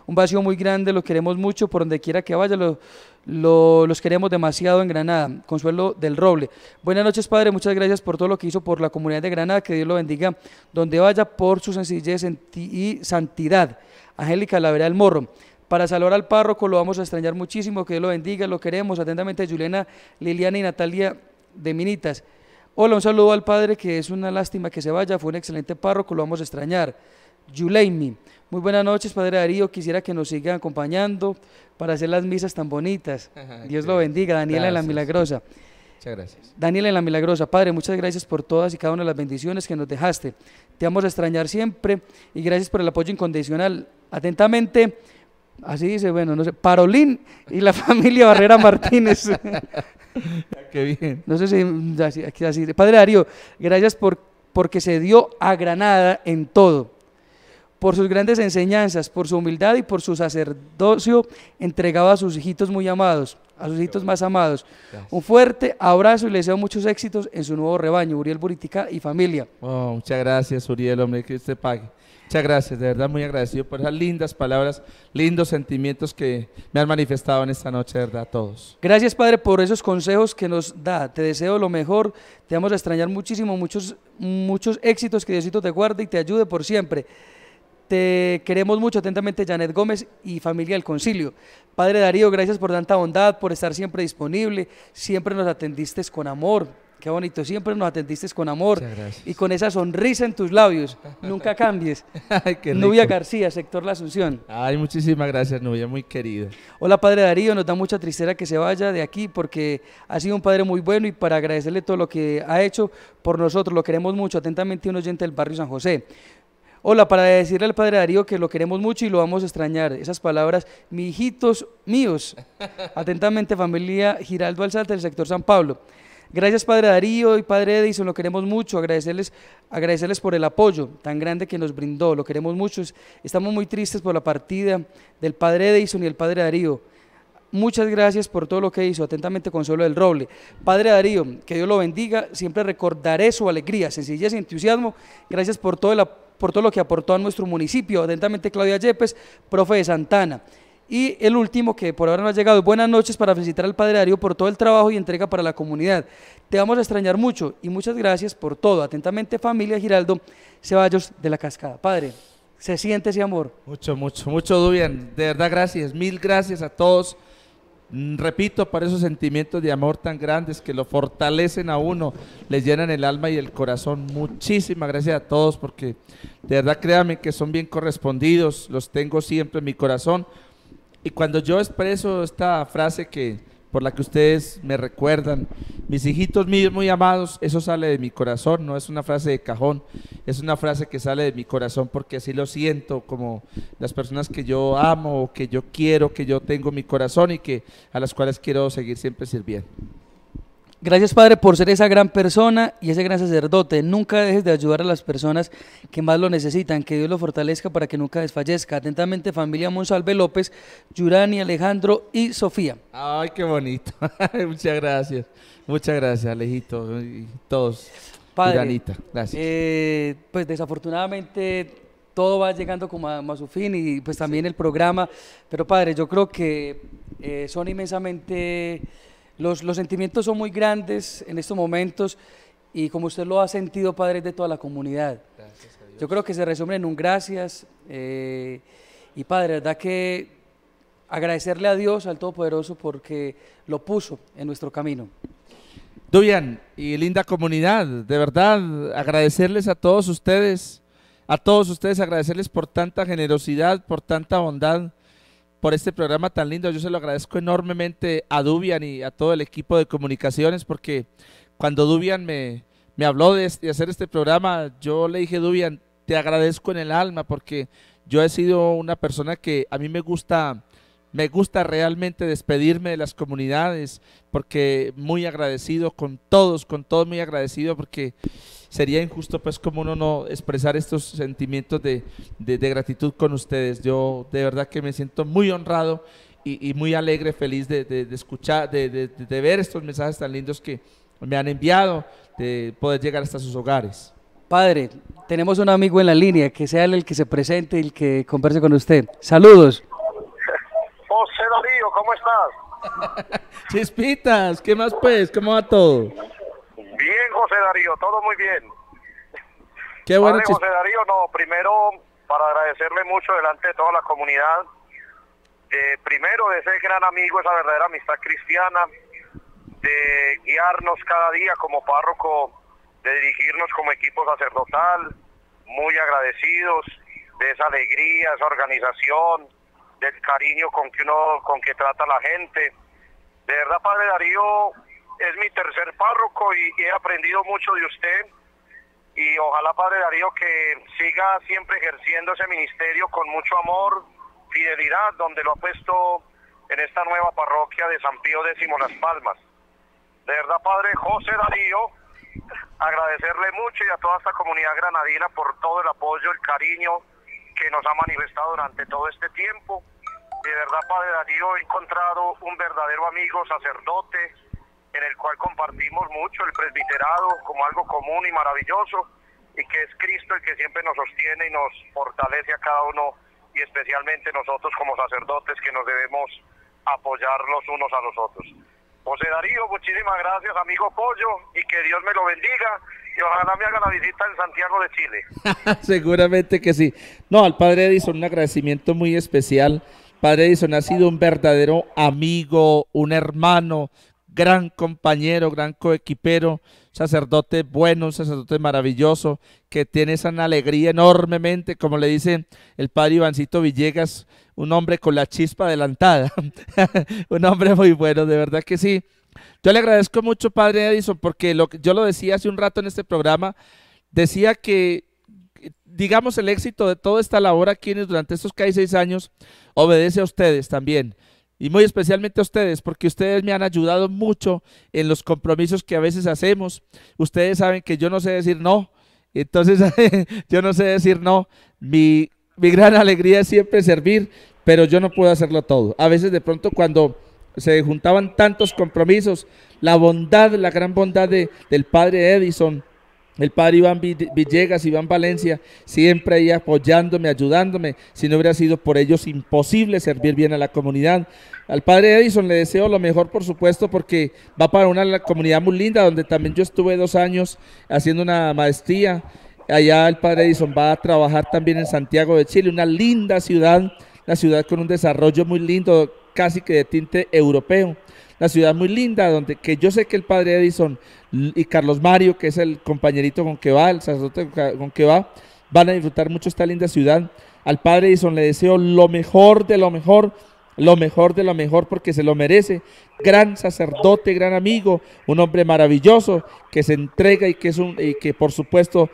un, vacío muy grande. Los queremos mucho por donde quiera que vaya. los queremos demasiado en Granada. Consuelo del Roble. Buenas noches, padre. Muchas gracias por todo lo que hizo por la comunidad de Granada. Que Dios lo bendiga donde vaya por su sencillez y santidad. Angélica Lavera del Morro. Para saludar al párroco lo vamos a extrañar muchísimo, que Dios lo bendiga, lo queremos. Atentamente Juliana, Liliana y Natalia de Minitas. Hola, un saludo al padre, que es una lástima que se vaya, fue un excelente párroco, lo vamos a extrañar. Yuleimi, muy buenas noches, Padre Darío, quisiera que nos siga acompañando para hacer las misas tan bonitas. Dios lo bendiga, Daniela en la Milagrosa. Muchas gracias. Daniela en la Milagrosa, Padre, muchas gracias por todas y cada una de las bendiciones que nos dejaste. Te vamos a extrañar siempre y gracias por el apoyo incondicional. Atentamente, Así dice, bueno, no sé, Parolín y la familia Barrera Martínez. Qué bien. No sé si así, así. Padre Darío, gracias por, porque se dio a Granada en todo, por sus grandes enseñanzas, por su humildad y por su sacerdocio entregado a sus hijitos muy amados, a sus hijitos más amados. Un fuerte abrazo y le deseo muchos éxitos en su nuevo rebaño, Uriel Buritica y familia. Oh, muchas gracias, Uriel, hombre, que usted pague.
Muchas gracias, de verdad muy agradecido por esas lindas palabras, lindos sentimientos que me han manifestado en esta noche, de verdad, a todos.
Gracias, Padre, por esos consejos que nos da. Te deseo lo mejor, te vamos a extrañar muchísimo, muchos, muchos éxitos, que Diosito te guarde y te ayude por siempre. Te queremos mucho atentamente, Janet Gómez y familia del Concilio. Padre Darío, gracias por tanta bondad, por estar siempre disponible, siempre nos atendiste con amor, Qué bonito, siempre nos atendiste con amor y con esa sonrisa en tus labios. Nunca cambies. Nubia García, sector La Asunción. Ay, muchísimas gracias, Nubia, muy querida. Hola, padre Darío, nos da mucha tristeza que se vaya de aquí porque ha sido un padre muy bueno y para agradecerle todo lo que ha hecho por nosotros, lo queremos mucho. Atentamente, un oyente del barrio San José. Hola, para decirle al padre Darío que lo queremos mucho y lo vamos a extrañar. Esas palabras, mi hijitos míos. Atentamente, familia Giraldo Alzate del sector San Pablo. Gracias Padre Darío y Padre Edison, lo queremos mucho, agradecerles, agradecerles por el apoyo tan grande que nos brindó, lo queremos mucho. Estamos muy tristes por la partida del Padre Edison y el Padre Darío. Muchas gracias por todo lo que hizo. Atentamente, Consuelo del Roble. Padre Darío, que Dios lo bendiga. Siempre recordaré su alegría, sencillez y entusiasmo. Gracias por todo, por todo lo que aportó a nuestro municipio. Atentamente, Claudia Yepes, profe de Santana. Y el último, que por ahora no ha llegado, buenas noches para felicitar al Padre Darío por todo el trabajo y entrega para la comunidad. Te vamos a extrañar mucho y muchas gracias por todo. Atentamente, familia Giraldo Ceballos de la Cascada. Padre, ¿se siente ese amor? Mucho, mucho, mucho, bien De verdad, gracias. Mil gracias a
todos. Repito, para esos sentimientos de amor tan grandes que lo fortalecen a uno, les llenan el alma y el corazón. Muchísimas gracias a todos porque de verdad créanme que son bien correspondidos, los tengo siempre en mi corazón y cuando yo expreso esta frase que por la que ustedes me recuerdan, mis hijitos míos muy amados, eso sale de mi corazón, no es una frase de cajón, es una frase que sale de mi corazón porque así lo siento, como las personas que yo amo, que yo quiero, que yo tengo mi
corazón y que a las cuales quiero seguir siempre sirviendo. Gracias, Padre, por ser esa gran persona y ese gran sacerdote. Nunca dejes de ayudar a las personas que más lo necesitan. Que Dios lo fortalezca para que nunca desfallezca. Atentamente, familia Monsalve López, Yurani, Alejandro y Sofía. Ay, qué bonito. Muchas gracias. Muchas gracias, Alejito. Y todos. Padre, Yuranita, eh, pues desafortunadamente todo va llegando como a, su fin y pues también el programa. Pero, Padre, yo creo que eh, son inmensamente los, sentimientos son muy grandes en estos momentos y como usted lo ha sentido, Padre, de toda la comunidad. Yo creo que se resumen en un gracias. Eh, y Padre, verdad que agradecerle a Dios, al Todopoderoso, porque lo puso en nuestro camino. Duyan
y linda comunidad, de verdad, agradecerles a todos ustedes, a todos ustedes agradecerles por tanta generosidad, por tanta bondad por este programa tan lindo. Yo se lo agradezco enormemente a Dubian y a todo el equipo de comunicaciones porque cuando Dubian me, habló de, hacer este programa, yo le dije, Dubian, te agradezco en el alma porque yo he sido una persona que a mí me gusta me gusta realmente despedirme de las comunidades porque muy agradecido con todos, con todos muy agradecido porque sería injusto pues como uno no expresar estos sentimientos de, gratitud con ustedes. Yo de verdad que me siento muy honrado y, muy alegre, feliz de, de escuchar, de, ver estos mensajes tan lindos que me han enviado, de poder llegar hasta sus hogares.
Padre, tenemos un amigo en la línea, que sea el que se presente y el que converse con usted. Saludos. José Darío, ¿cómo estás? Chispitas, ¿qué más pues? ¿Cómo va todo?
José Darío, todo muy bien. Qué bueno. José Darío, no, primero para agradecerle mucho delante de toda la comunidad, primero de ser gran amigo, esa verdadera amistad cristiana, de guiarnos cada día como párroco, de dirigirnos como equipo sacerdotal, muy agradecidos de esa alegría, esa organización, del cariño con que uno, con que trata la gente. De verdad, Padre Darío, es mi tercer párroco y, he aprendido mucho de usted. Y ojalá, Padre Darío, que siga siempre ejerciendo ese ministerio con mucho amor, fidelidad, donde lo ha puesto en esta nueva parroquia de San Pío X Las Palmas. De verdad, Padre José Darío, agradecerle mucho y a toda esta comunidad granadina por todo el apoyo, el cariño que nos ha manifestado durante todo este tiempo. De verdad, Padre Darío, he encontrado un verdadero amigo, sacerdote, en el cual compartimos mucho el presbiterado como algo común y maravilloso, y que es Cristo el que siempre nos sostiene y nos fortalece a cada uno, y especialmente nosotros como sacerdotes que nos debemos apoyar los unos a los otros. José Darío, muchísimas gracias, amigo Pollo, y que Dios me lo bendiga. Y ojalá me haga
la visita en Santiago de Chile. Seguramente que sí. No, al padre Edison, un agradecimiento muy especial. Padre Edison ha sido un verdadero amigo, un hermano gran compañero, gran coequipero, sacerdote bueno, sacerdote maravilloso, que tiene esa alegría enormemente, como le dice el padre Ivancito Villegas, un hombre con la chispa adelantada, un hombre muy bueno, de verdad que sí. Yo le agradezco mucho, padre Edison, porque yo lo decía hace un rato en este programa, decía que digamos, el éxito de toda esta labor aquí durante estos casi seis años obedece a ustedes también, y muy especialmente a ustedes, porque ustedes me han ayudado mucho en los compromisos que a veces hacemos. Ustedes saben que yo no sé decir no, entonces yo no sé decir no. Mi, gran alegría es siempre servir, pero yo no puedo hacerlo todo. A veces de pronto cuando se juntaban tantos compromisos, la bondad, la gran bondad del padre Edison, el padre Iván Villegas, Iván Valencia, siempre ahí apoyándome, ayudándome. Si no hubiera sido por ellos imposible servir bien a la comunidad. Al padre Edison le deseo lo mejor, por supuesto, porque va para una comunidad muy linda, donde también yo estuve dos años haciendo una maestría. Allá el padre Edison va a trabajar también en Santiago de Chile, una linda ciudad, la ciudad con un desarrollo muy lindo, casi que de tinte europeo la ciudad muy linda, donde que yo sé que el padre Edison y Carlos Mario, que es el compañerito con que va, el sacerdote con que va, van a disfrutar mucho esta linda ciudad. Al padre Edison le deseo lo mejor de lo mejor, lo mejor de lo mejor porque se lo merece. Gran sacerdote, gran amigo, un hombre maravilloso que se entrega y que es un y que por supuesto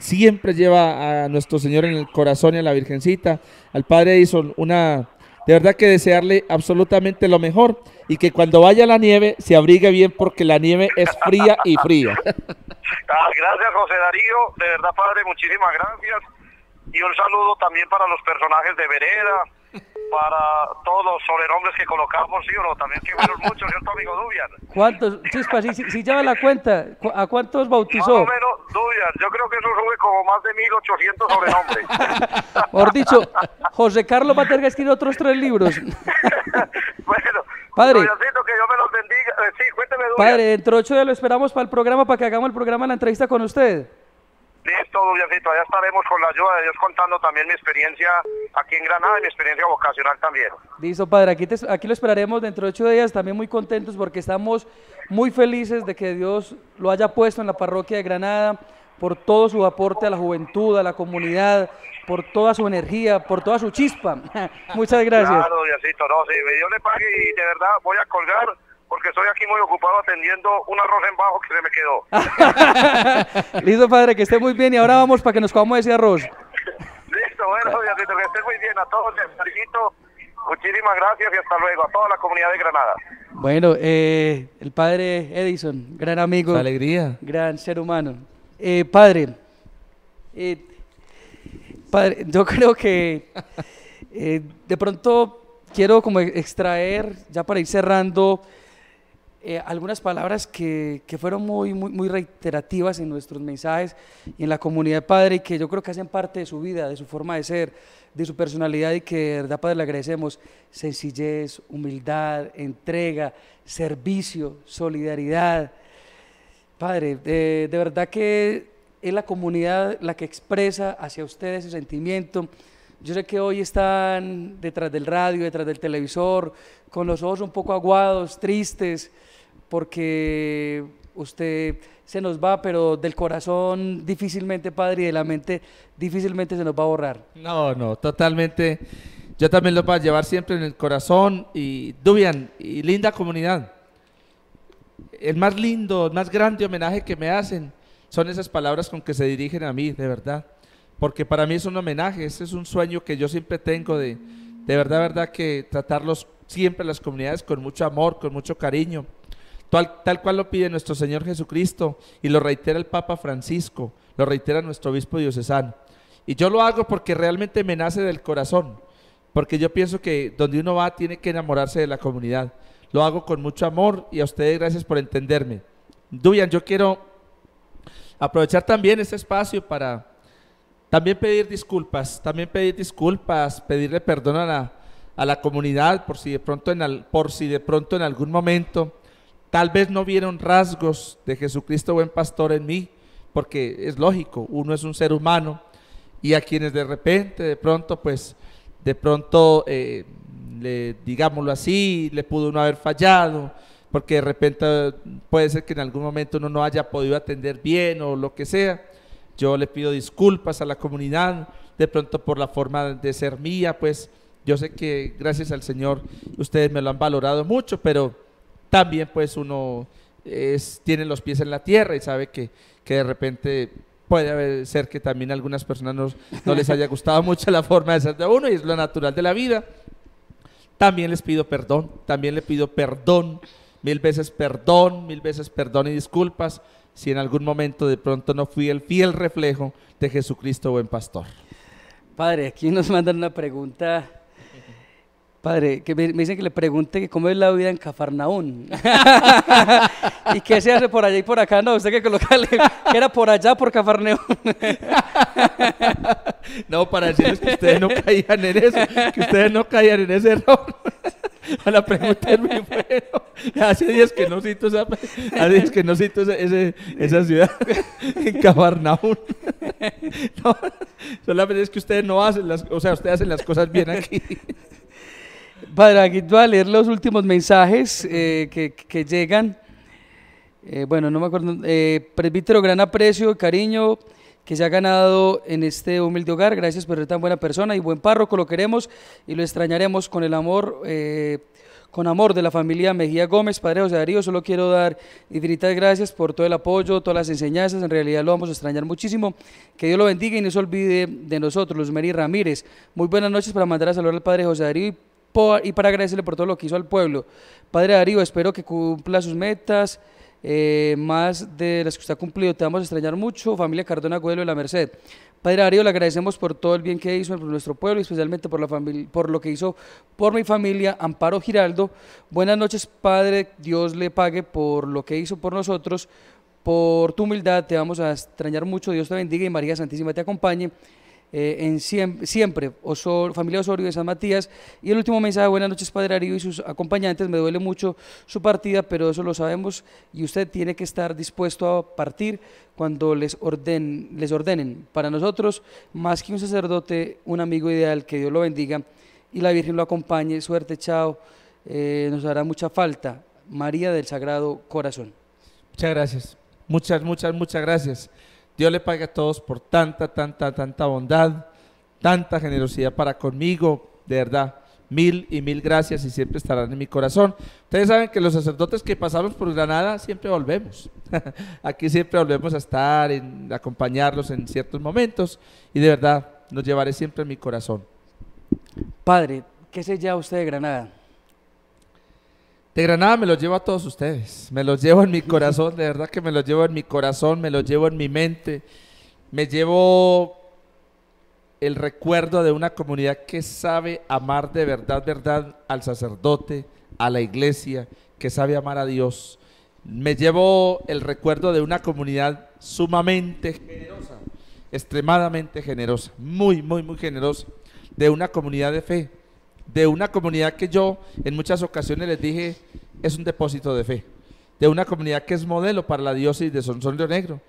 siempre lleva a nuestro Señor en el corazón y a la Virgencita. Al padre Edison una de verdad que desearle absolutamente lo mejor y que cuando vaya la nieve se abrigue bien porque la nieve es fría y fría.
Ah, gracias José Darío, de verdad padre, muchísimas gracias. Y un saludo también para los personajes de Vereda, para todos sobre nombres que colocamos, ¿sí o no? También que fueron muchos, ¿cierto, amigo Dubian?
¿Cuántos? Chispa, si, si lleva la cuenta, ¿a cuántos bautizó? Más o
menos, Dubian, yo creo que eso sube como más de 1.800 sobrenombres. Por dicho,
José Carlos va a tener que escribir otros tres libros. bueno, Padre. que
yo me los bendiga.
Eh, sí, cuénteme, Padre, dentro ocho días lo esperamos para el programa, para que hagamos el programa, la entrevista con usted. Listo, esto,
Allá estaremos con la ayuda de Dios contando también mi experiencia aquí en Granada y mi experiencia vocacional también.
Listo, padre. Aquí, te, aquí lo esperaremos dentro de ocho días. También muy contentos porque estamos muy felices de que Dios lo haya puesto en la parroquia de Granada por todo su aporte a la juventud, a la comunidad, por toda su energía, por toda su chispa. Muchas gracias. Claro,
no, de verdad voy a colgar que estoy aquí muy ocupado atendiendo un arroz en bajo que se me quedó.
Listo, padre, que esté muy bien y ahora vamos para que nos comamos ese arroz. Listo, bueno, que esté muy bien a todos,
Muchísimas gracias y hasta luego a toda la comunidad de Granada.
Bueno, eh, el padre Edison, gran amigo. alegría. Gran ser humano. Eh, padre, eh, padre, yo creo que de pronto quiero como extraer, ya para ir cerrando, eh, algunas palabras que, fueron muy, muy, reiterativas en nuestros mensajes y en la comunidad Padre y que yo creo que hacen parte de su vida, de su forma de ser, de su personalidad y que de verdad Padre le agradecemos sencillez, humildad, entrega, servicio, solidaridad. Padre, de, de verdad que es la comunidad la que expresa hacia ustedes ese sentimiento, yo sé que hoy están detrás del radio, detrás del televisor, con los ojos un poco aguados, tristes, porque usted se nos va, pero del corazón difícilmente, padre, y de la mente difícilmente se nos va a borrar.
No, no, totalmente. Yo también lo voy a llevar siempre en el corazón y Dubian y linda comunidad. El más lindo, el más grande homenaje que me hacen son esas palabras con que se dirigen a mí, de verdad porque para mí es un homenaje, ese es un sueño que yo siempre tengo de, de verdad, verdad, que tratarlos siempre las comunidades con mucho amor, con mucho cariño, tal, tal cual lo pide nuestro Señor Jesucristo y lo reitera el Papa Francisco, lo reitera nuestro obispo diocesano. Y yo lo hago porque realmente me nace del corazón, porque yo pienso que donde uno va tiene que enamorarse de la comunidad. Lo hago con mucho amor y a ustedes gracias por entenderme. Duyan, yo quiero aprovechar también este espacio para también pedir disculpas, también pedir disculpas, pedirle perdón a la, comunidad por si, de pronto en al, por si de pronto en algún momento tal vez no vieron rasgos de Jesucristo buen pastor en mí, porque es lógico, uno es un ser humano y a quienes de repente, de pronto, pues, de pronto, eh, le, digámoslo así, le pudo no haber fallado, porque de repente puede ser que en algún momento uno no haya podido atender bien o lo que sea. Yo le pido disculpas a la comunidad, de pronto por la forma de ser mía, pues yo sé que gracias al Señor ustedes me lo han valorado mucho, pero también pues uno tiene los pies en la tierra y sabe que, de repente puede ser que también a algunas personas no, no les haya gustado mucho la forma de ser de uno y es lo natural de la vida. También les pido perdón, también le pido perdón, mil veces perdón, mil veces perdón y disculpas si en algún momento de pronto no fui el fiel reflejo de Jesucristo buen pastor.
Padre, aquí nos mandan una pregunta. Padre, que me, dicen que le pregunte que cómo es la vida en Cafarnaún. ¿Y qué se hace por allá y por acá? No, usted que colocarle que era por allá por Cafarnaún. no, para decirles que ustedes no caían en eso, que ustedes no caían en ese error. a la pregunta del vihuelo.
Hace días que no cito esa, hace días que no cito esa, esa ciudad en
Cabarnaún. No, solamente es que ustedes no
hacen las, o sea, ustedes hacen las cosas bien aquí. Padre, aquí a leer los últimos mensajes eh, que, que, llegan. Eh, bueno, no me acuerdo. Eh, presbítero, gran aprecio, cariño que se ha ganado en este humilde hogar. Gracias por ser tan buena persona y buen párroco. Lo queremos y lo extrañaremos con el amor. Eh, con amor de la familia Mejía Gómez, Padre José Darío, solo quiero dar infinitas gracias por todo el apoyo, todas las enseñanzas, en realidad lo vamos a extrañar muchísimo, que Dios lo bendiga y no se olvide de nosotros, los Meri Ramírez, muy buenas noches para mandar a saludar al Padre José Darío y y para agradecerle por todo lo que hizo al pueblo. Padre Darío, espero que cumpla sus metas eh, más de las que usted ha cumplido. Te vamos a extrañar mucho, familia Cardona Güelo de la Merced. Padre Ario, le agradecemos por todo el bien que hizo en nuestro pueblo y especialmente por, la por lo que hizo por mi familia, Amparo Giraldo. Buenas noches, Padre. Dios le pague por lo que hizo por nosotros, por tu humildad. Te vamos a extrañar mucho. Dios te bendiga y María Santísima te acompañe. Eh, en siempre, familia Osorio de San Matías. Y el último mensaje, buenas noches Padre Arío y sus acompañantes, me duele mucho su partida, pero eso lo sabemos y usted tiene que estar dispuesto a partir cuando les, orden, les ordenen. Para nosotros, más que un sacerdote, un amigo ideal, que Dios lo bendiga y la Virgen lo acompañe. Suerte, chao, eh, nos hará mucha falta. María del Sagrado Corazón.
Muchas gracias. Muchas, muchas, muchas gracias. Dios le pague a todos por tanta, tanta, tanta bondad, tanta generosidad para conmigo, de verdad. Mil y mil gracias y siempre estarán en mi corazón. Ustedes saben que los sacerdotes que pasamos por Granada siempre volvemos. Aquí siempre volvemos a estar, a acompañarlos en ciertos momentos y de verdad nos llevaré siempre en mi corazón.
Padre, ¿qué sé ya usted de Granada?
De Granada me los llevo a todos ustedes, me los llevo en mi corazón, de verdad que me los llevo en mi corazón, me los llevo en mi mente, me llevo el recuerdo de una comunidad que sabe amar de verdad, verdad al sacerdote, a la iglesia, que sabe amar a Dios. Me llevo el recuerdo de una comunidad sumamente generosa, extremadamente generosa, muy, muy, muy generosa, de una comunidad de fe de una comunidad que yo en muchas ocasiones les dije es un depósito de fe, de una comunidad que es modelo para la diócesis de Sonsón Negro.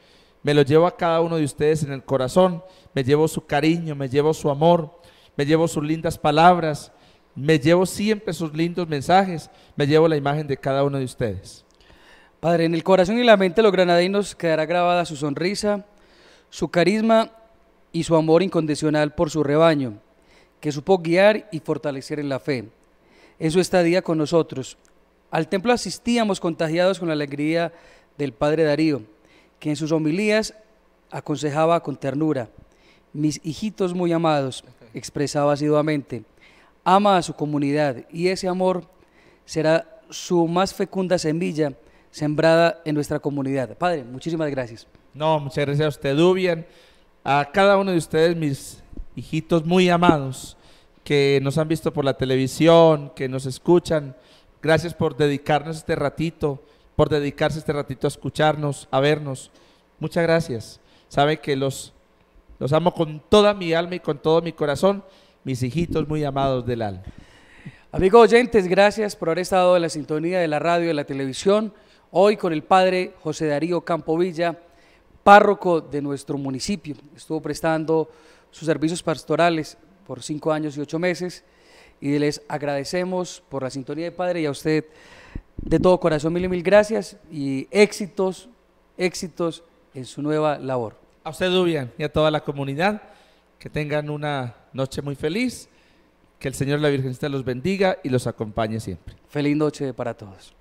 Me lo llevo a cada uno de ustedes en el corazón, me llevo su cariño, me llevo su amor, me llevo sus lindas palabras, me llevo siempre sus lindos mensajes,
me llevo la imagen de cada uno de ustedes. Padre, en el corazón y la mente de los granadinos quedará grabada su sonrisa, su carisma y su amor incondicional por su rebaño que supo guiar y fortalecer en la fe. Eso su estadía con nosotros. Al templo asistíamos contagiados con la alegría del Padre Darío, que en sus homilías aconsejaba con ternura. Mis hijitos muy amados, expresaba asiduamente, ama a su comunidad y ese amor será su más fecunda semilla sembrada en nuestra comunidad. Padre, muchísimas gracias.
No, muchas gracias a usted, A cada uno de ustedes, mis hijitos muy amados que nos han visto por la televisión, que nos escuchan. Gracias por dedicarnos este ratito, por dedicarse este ratito a escucharnos, a vernos. Muchas gracias. Sabe que los, los amo con toda mi alma y con todo mi
corazón, mis hijitos muy amados del alma. Amigos oyentes, gracias por haber estado en la sintonía de la radio y de la televisión. Hoy con el padre José Darío Campovilla, párroco de nuestro municipio. Estuvo prestando sus servicios pastorales por cinco años y ocho meses y les agradecemos por la sintonía de Padre y a usted de todo corazón mil y mil gracias y éxitos, éxitos en su nueva labor. A usted, Dubian, y a toda la comunidad, que tengan una
noche muy feliz, que el Señor la Virgencita los bendiga y los acompañe siempre. Feliz noche
para todos.